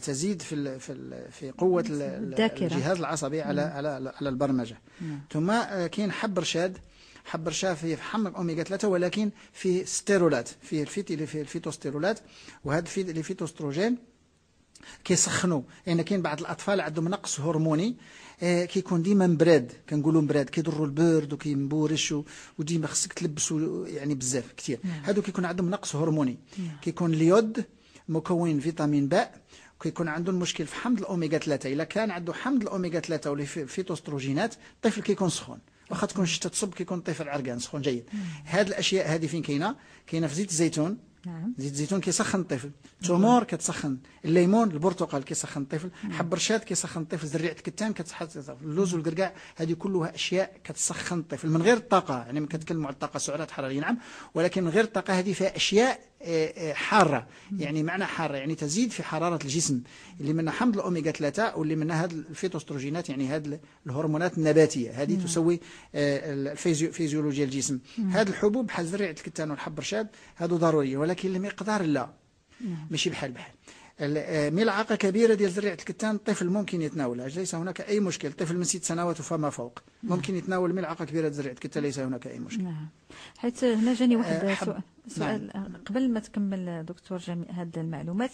B: تزيد في في في قوة الجهاز العصبي على على على البرمجة نعم. ثم آه، كاين حب رشاد حب رشاد فيه حمض أوميجا 3 ولكن فيه ستيرولات فيه الفيتو ستيرولات الفيتوستيرولات وهذا الفيتوستروجين كيسخنوا لان يعني كاين بعض الاطفال عندهم نقص هرموني آه، كيكون ديما مبرد كنقولوا مبرد كيضروا البرد وكيمبورش وديما خصك تلبسوا يعني بزاف كثير نعم. هادو كيكون عندهم نقص هرموني نعم. كيكون اليود مكون فيتامين باء كيكون عنده المشكل في حمض الاوميغا 3 الا كان عنده حمض الاوميغا 3 ولا فيتوستروجينات الطفل كيكون سخون واخا تكون الشتا تصب كيكون الطفل عرقان سخون جيد نعم. هاد الاشياء هذه فين كاينه كاينه في زيت الزيتون نعم زيت الزيتون كيسخن الطفل تمور كتسخن الليمون البرتقال كيسخن الطفل نعم. حب رشاد كيسخن الطفل زريعه الكتان كتسخن الطفل اللوز والكركاع هذه كلها اشياء كتسخن الطفل من غير الطاقه يعني ما كنتكلموا على الطاقه سعرات حراريه نعم ولكن من غير الطاقه هذه فيها اشياء آه، آه، حارة يعني معنى حارة يعني تزيد في حرارة الجسم اللي منها حمض الأوميغا 3 واللي منها هاد الفيتوستروجينات يعني هاد الهرمونات النباتية هذه تسوي آه، الفيزيولوجيا الجسم هاد الحبوب بحال زريعة الكتان والحب رشاد هادو ضروري ولكن المقدار لا ماشي بحال بحال آه، ملعقة كبيرة ديال زريعة الكتان الطفل ممكن يتناولها ليس هناك أي مشكل طفل من ست سنوات وفما فوق نعم. ممكن يتناول ملعقة كبيرة ديال زريعة الكتان ليس هناك أي مشكل
A: نعم حيث هنا جاني واحد آه، سؤال, سؤال نعم. قبل ما تكمل دكتور جميع هذه المعلومات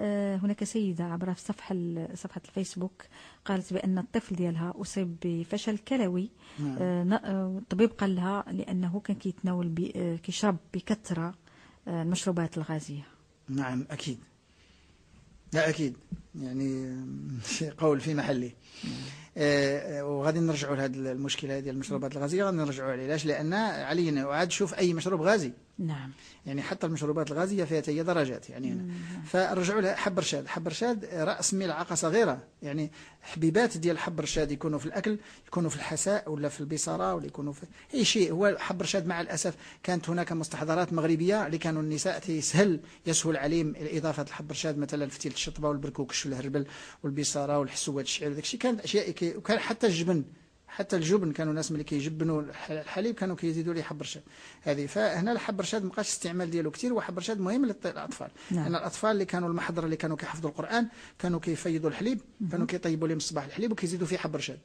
A: آه، هناك سيدة عبر صفحة صفحة الفيسبوك قالت بأن الطفل ديالها أصيب بفشل كلوي نعم. الطبيب قال لها لأنه كان كيتناول كيشرب بكثرة المشروبات الغازية
B: نعم أكيد لا أكيد يعني شي قول في محله آه، آه، وغادي نرجعوا لهذه المشكله ديال المشروبات الغازيه غادي نرجعوا عليه علاش لان علينا عاد شوف اي مشروب غازي نعم يعني حتى المشروبات الغازية فيها هي درجات يعني نعم. فرجعوا لها حب رشاد حب رشاد رأس ملعقة صغيرة يعني حبيبات ديال حب رشاد يكونوا في الأكل يكونوا في الحساء ولا في البصارة ولا يكونوا في أي شيء هو حب رشاد مع الأسف كانت هناك مستحضرات مغربية اللي كانوا النساء تسهل يسهل عليهم إضافة الحب رشاد مثلا فتيل الشطبة والبركوكش والهربل والبصارة والحسوات الشعير وداك الشيء كانت أشياء وكان حتى الجبن حتى الجبن كانوا الناس ملي كيجبنوا الحليب كانوا كيزيدوا ليه حب رشاد هذه فهنا الحب رشاد ما بقاش الاستعمال ديالو كثير وحب رشاد مهم للاطفال نعم. ان الاطفال اللي كانوا المحضره اللي كانوا كيحفظوا القران كانوا كيفيضوا الحليب كانوا كيطيبوا لهم الصباح الحليب وكيزيدوا فيه حب رشاد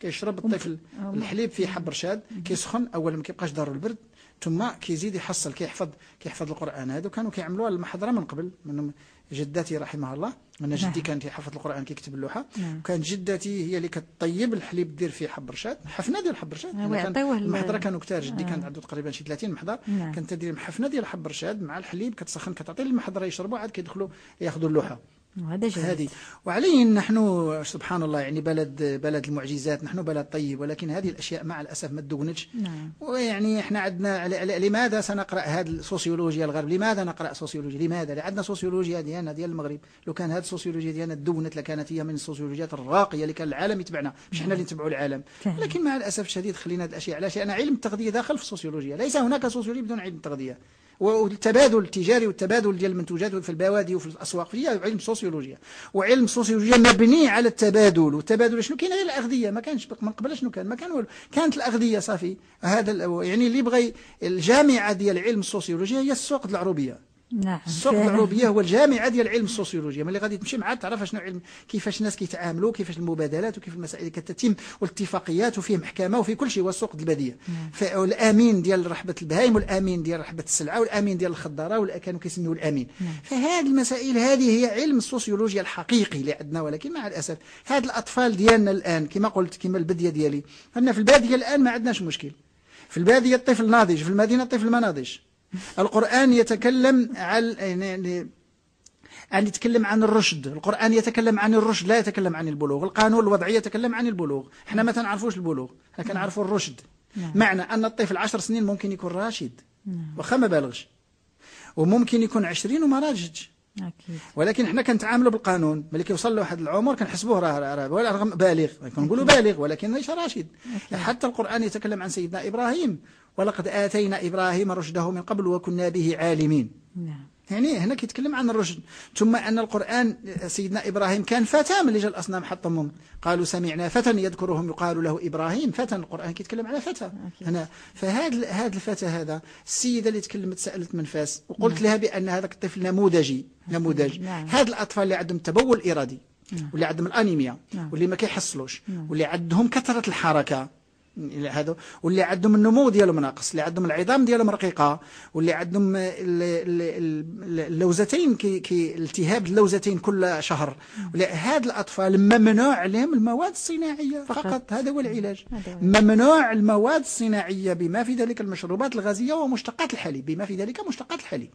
B: كيشرب الطفل الحليب فيه حب رشاد كيسخن اولا ما كيبقاش دارو البرد ثم كيزيد يحصل كيحفظ كيحفظ القرآن هذا وكانوا كيعملوها المحاضرة من قبل منهم جداتي رحمها الله أنا جدي نعم. كان كيحفظ القرآن كيكتب اللوحة نعم. وكان جدتي هي اللي كطيب الحليب دير فيه حب رشاد حفنة ديال حب رشاد آه، المحضرة كانوا كثار جدي آه. كانت عنده تقريبا شي 30 محضر نعم. كانت تدير حفنة ديال حب رشاد مع الحليب كتسخن كتعطي للمحضرة يشربوا عاد كيدخلوا ياخذوا اللوحة وهذا جميل هذه وعليه نحن سبحان الله يعني بلد بلد المعجزات نحن بلد طيب ولكن هذه الأشياء مع الأسف ما تدونتش نعم. ويعني احنا عندنا لماذا سنقرأ هذه السوسيولوجيا الغرب لماذا نقرأ سوسيولوجيا لماذا عندنا سوسيولوجيا ديالنا ديال المغرب لو كان هذه السوسيولوجيا ديالنا تدونت لكانت هي من السوسيولوجيات الراقية اللي كان العالم يتبعنا مش احنا اللي نتبعوا العالم لكن مع الأسف الشديد خلينا هذه الأشياء علاش أنا علم التغذية داخل في السوسيولوجيا ليس هناك سوسيولوجيا بدون علم التغذية والتبادل التجاري والتبادل ديال المنتوجات في البوادي وفي الاسواق هي علم سوسيولوجيا وعلم سوسيولوجيا مبني على التبادل والتبادل شنو كاين غير الاغذيه ما كانش من قبل شنو كان ما كان والو كانت الاغذيه صافي هذا يعني اللي بغى الجامعه ديال علم السوسيولوجيا هي السوق العربيه
A: نعم السوق العروبيه هو
B: الجامعه ديال علم السوسيولوجيا ملي غادي تمشي معاه تعرف شنو علم كيفاش الناس كيتعاملوا كيفاش المبادلات وكيف المسائل كتتم والاتفاقيات وفيه محكمه وفيه كل شيء هو السوق البديه نعم. فالامين ديال رحبه البهايم والامين ديال رحبه السلعه والامين ديال الخضاره ولا كانوا كيسميوه الامين نعم. فهذه المسائل هذه هي علم السوسيولوجيا الحقيقي اللي عندنا ولكن مع الاسف هاد الاطفال ديالنا الان كما قلت كما البديه ديالي ان في الباديه الان ما عندناش مشكل في الباديه الطفل ناضج في المدينه الطفل ما ناضج القرآن يتكلم عن يعني أن يتكلم عن الرشد القرآن يتكلم عن الرشد لا يتكلم عن البلوغ القانون الوضعي يتكلم عن البلوغ احنا ما تنعرفوش البلوغ لكن نعرفوا الرشد نعم. معنى أن الطفل عشر سنين ممكن يكون راشد نعم. وخا ما بالغش وممكن يكون عشرين وما راشدش أكيد. ولكن احنا كنتعاملوا بالقانون ملي كيوصل لواحد العمر كنحسبوه راه راه رغم بالغ كنقولوا بالغ ولكن ليس راشد أكيد. حتى القرآن يتكلم عن سيدنا إبراهيم ولقد آتينا إبراهيم رشده من قبل وكنا به عالمين نعم يعني هنا كيتكلم عن الرشد ثم أن القرآن سيدنا إبراهيم كان فتى من لجل الأصنام حطمهم قالوا سمعنا فتى يذكرهم يقال له إبراهيم فتى القرآن كيتكلم على فتى أكيد. هنا فهذا هذا الفتى هذا السيدة اللي تكلمت سألت من فاس وقلت نعم. لها بأن هذاك الطفل نموذجي نموذج نعم. هذا الأطفال اللي عندهم تبول إرادي نعم. واللي عندهم الانيميا نعم. واللي ما كيحصلوش نعم. واللي عندهم كثره الحركه هذا واللي عندهم النمو ديالهم ناقص اللي عندهم العظام ديالهم رقيقة واللي عندهم اللوزتين كي, كي التهاب اللوزتين كل شهر هاد الأطفال ممنوع عليهم المواد الصناعية فقط, فقط. هذا هو العلاج ممنوع المواد الصناعية بما في ذلك المشروبات الغازية ومشتقات الحليب بما في ذلك مشتقات الحليب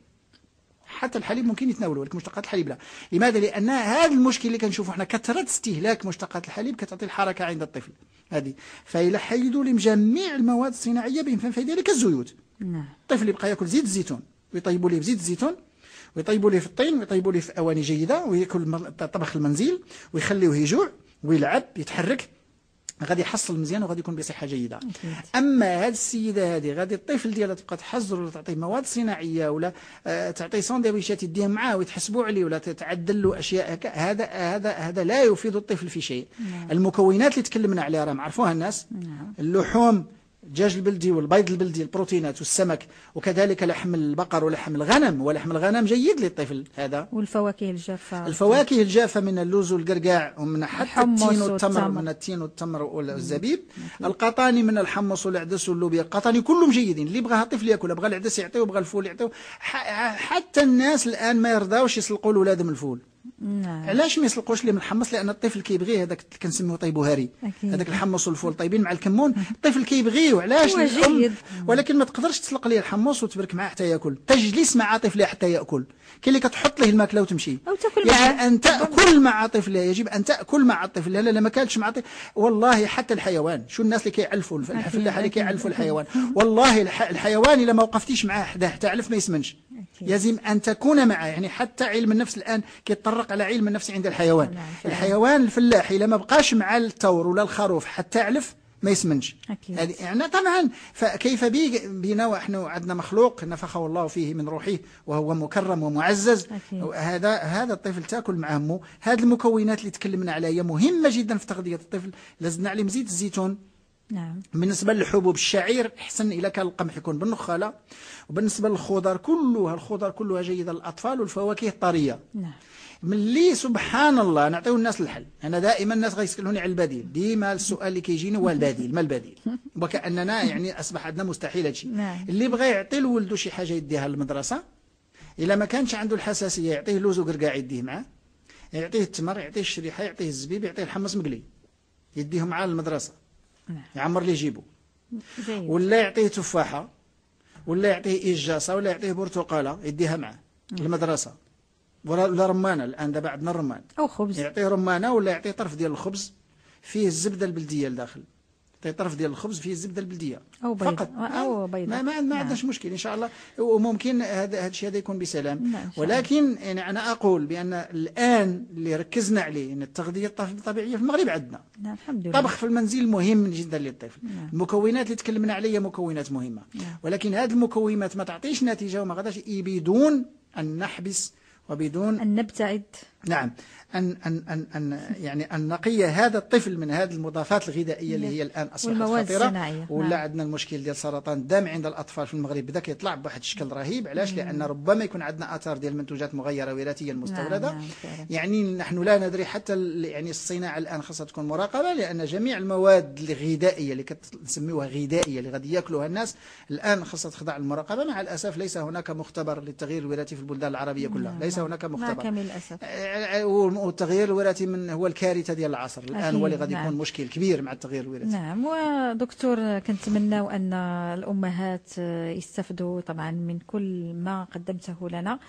B: حتى الحليب ممكن يتناولوه ولكن مشتقات الحليب لا لماذا لان هذا المشكل اللي كنشوفوا حنا كثره استهلاك مشتقات الحليب كتعطي الحركه عند الطفل هذه فيلحدوا حيدوا لجميع المواد الصناعيه بهم في ذلك الزيوت نعم. الطفل يبقى ياكل زيت الزيتون ويطيبوا ليه بزيت الزيتون ويطيبوا ليه في الطين ويطيبوا ليه في اواني جيده وياكل طبخ المنزل ويخليوه يجوع ويلعب يتحرك غادي يحصل مزيان وغادي يكون بصحه جيده اما هاد السيده هذه غادي الطفل ديالها تبقى تحزر ولا تعطيه مواد صناعيه ولا آه، تعطيه سندويشات يديه معاه ويتحسبوا عليه ولا تعدل له اشياء هكا هذا هذا هذا لا يفيد الطفل في شيء نعم. المكونات اللي تكلمنا عليها راه معرفوها الناس نعم. اللحوم الدجاج البلدي والبيض البلدي البروتينات والسمك وكذلك لحم البقر ولحم الغنم ولحم الغنم جيد للطفل هذا والفواكه الجافة الفواكه الجافة من اللوز والقرقاع ومن حتى التين والتمر من التين والتمر والزبيب القطاني من الحمص والعدس واللوبيا القطاني كلهم جيدين اللي بغاها الطفل ياكلها بغى العدس يعطيه وبغى الفول يعطيه حتى الناس الآن ما يرضاوش يسلقوا لأولادهم الفول نعم. علاش ما يسلقوش ليه من الحمص لان الطفل كيبغيه هذاك كنسميوه طيب هاري هذاك الحمص والفول طيبين مع الكمون الطفل كيبغيه وعلاش ولكن ما تقدرش تسلق ليه الحمص وتبرك معاه حتى ياكل تجلس مع طفله حتى ياكل كاين اللي كتحط ليه الماكله وتمشي او تاكل معاه ان تاكل مع طفله يجب ان تاكل مع الطفل لا لا ما كانتش مع طفل والله حتى الحيوان شو الناس اللي كيعلفوا الفلاحه اللي كيعلفوا الحيوان والله الحيوان الا ما وقفتيش معاه حتى علف ما يسمنش يجب ان تكون معاه يعني حتى علم النفس الان كيضطر تفرق على علم النفس عند الحيوان نعم، الحيوان الفلاحي إذا ما بقاش مع الثور ولا الخروف حتى علف ما يسمنش هذه يعني طبعا فكيف بنا ونحن عندنا مخلوق نفخه الله فيه من روحه وهو مكرم ومعزز أكيد. هذا هذا الطفل تاكل مع امه هذه المكونات اللي تكلمنا عليها هي مهمه جدا في تغذيه الطفل لازم عليهم زيت الزيتون نعم. بالنسبة للحبوب الشعير احسن إلى كان القمح يكون بالنخالة وبالنسبة للخضر كلها الخضر كلها جيدة للأطفال والفواكه الطرية نعم. ملي سبحان الله نعطيو الناس الحل انا دائما الناس غيسالوني على البديل ديما السؤال اللي كيجيني هو البديل ما البديل وكاننا يعني اصبح عندنا مستحيل هادشي نعم. اللي بغى يعطي لولده شي حاجه يديها للمدرسه الا ما كانش عنده الحساسيه يعطيه لوز وكركاع يديه معاه يعطيه التمر يعطيه الشريحه يعطيه الزبيب يعطيه الحمص مقلي يديه معاه للمدرسه نعم. يعمر لي جيبو ولا يعطيه تفاحه ولا يعطيه اجاصه ولا يعطيه برتقالة يديها معاه نعم. للمدرسه ولا رمانة الآن دابا عندنا الرمان أو خبز يعطيه رمانة ولا يعطيه طرف ديال الخبز فيه الزبدة البلدية لداخل يعطيه طرف ديال الخبز فيه الزبدة البلدية أو بيضة. فقط أو نعم. بيضة. ما, ما, ما نعم. عندناش مشكل إن شاء الله وممكن هذا هذا الشيء هذا يكون بسلام نعم، ولكن يعني أنا أقول بأن الآن اللي ركزنا عليه أن التغذية الطبيعية في المغرب عندنا نعم الحمد لله طبخ في المنزل مهم جدا للطفل نعم. المكونات اللي تكلمنا عليها مكونات مهمة نعم. ولكن هذه المكونات ما تعطيش نتيجة وما غاداش يبيدون أن نحبس وبدون أن نبتعد نعم أن, أن, أن, أن يعني أن نقي هذا الطفل من هذه المضافات الغذائية اللي هي الآن أصبحت خطيرة نعم. ولا نعم. عندنا المشكل ديال سرطان الدم عند الأطفال في المغرب بدأ كيطلع بواحد الشكل رهيب علاش لأن ربما يكون عندنا آثار ديال المنتوجات مغيرة وراثية المستوردة نعم. نعم، يعني نحن لا ندري حتى يعني الصناعة الآن خاصها تكون مراقبة لأن جميع المواد الغذائية اللي كنسميوها غذائية اللي غادي ياكلوها الناس الآن خاصها تخضع للمراقبة مع الأسف ليس هناك مختبر للتغيير الوراثي في البلدان العربية كلها نعم، ليس هناك مختبر كامل الأسف آه، والتغيير الوراثي من هو الكارثه ديال العصر الان هو اللي غادي نعم. يكون نعم. مشكل كبير مع التغيير الوراثي
A: نعم ودكتور كنتمناو ان الامهات يستفدوا طبعا من كل ما قدمته لنا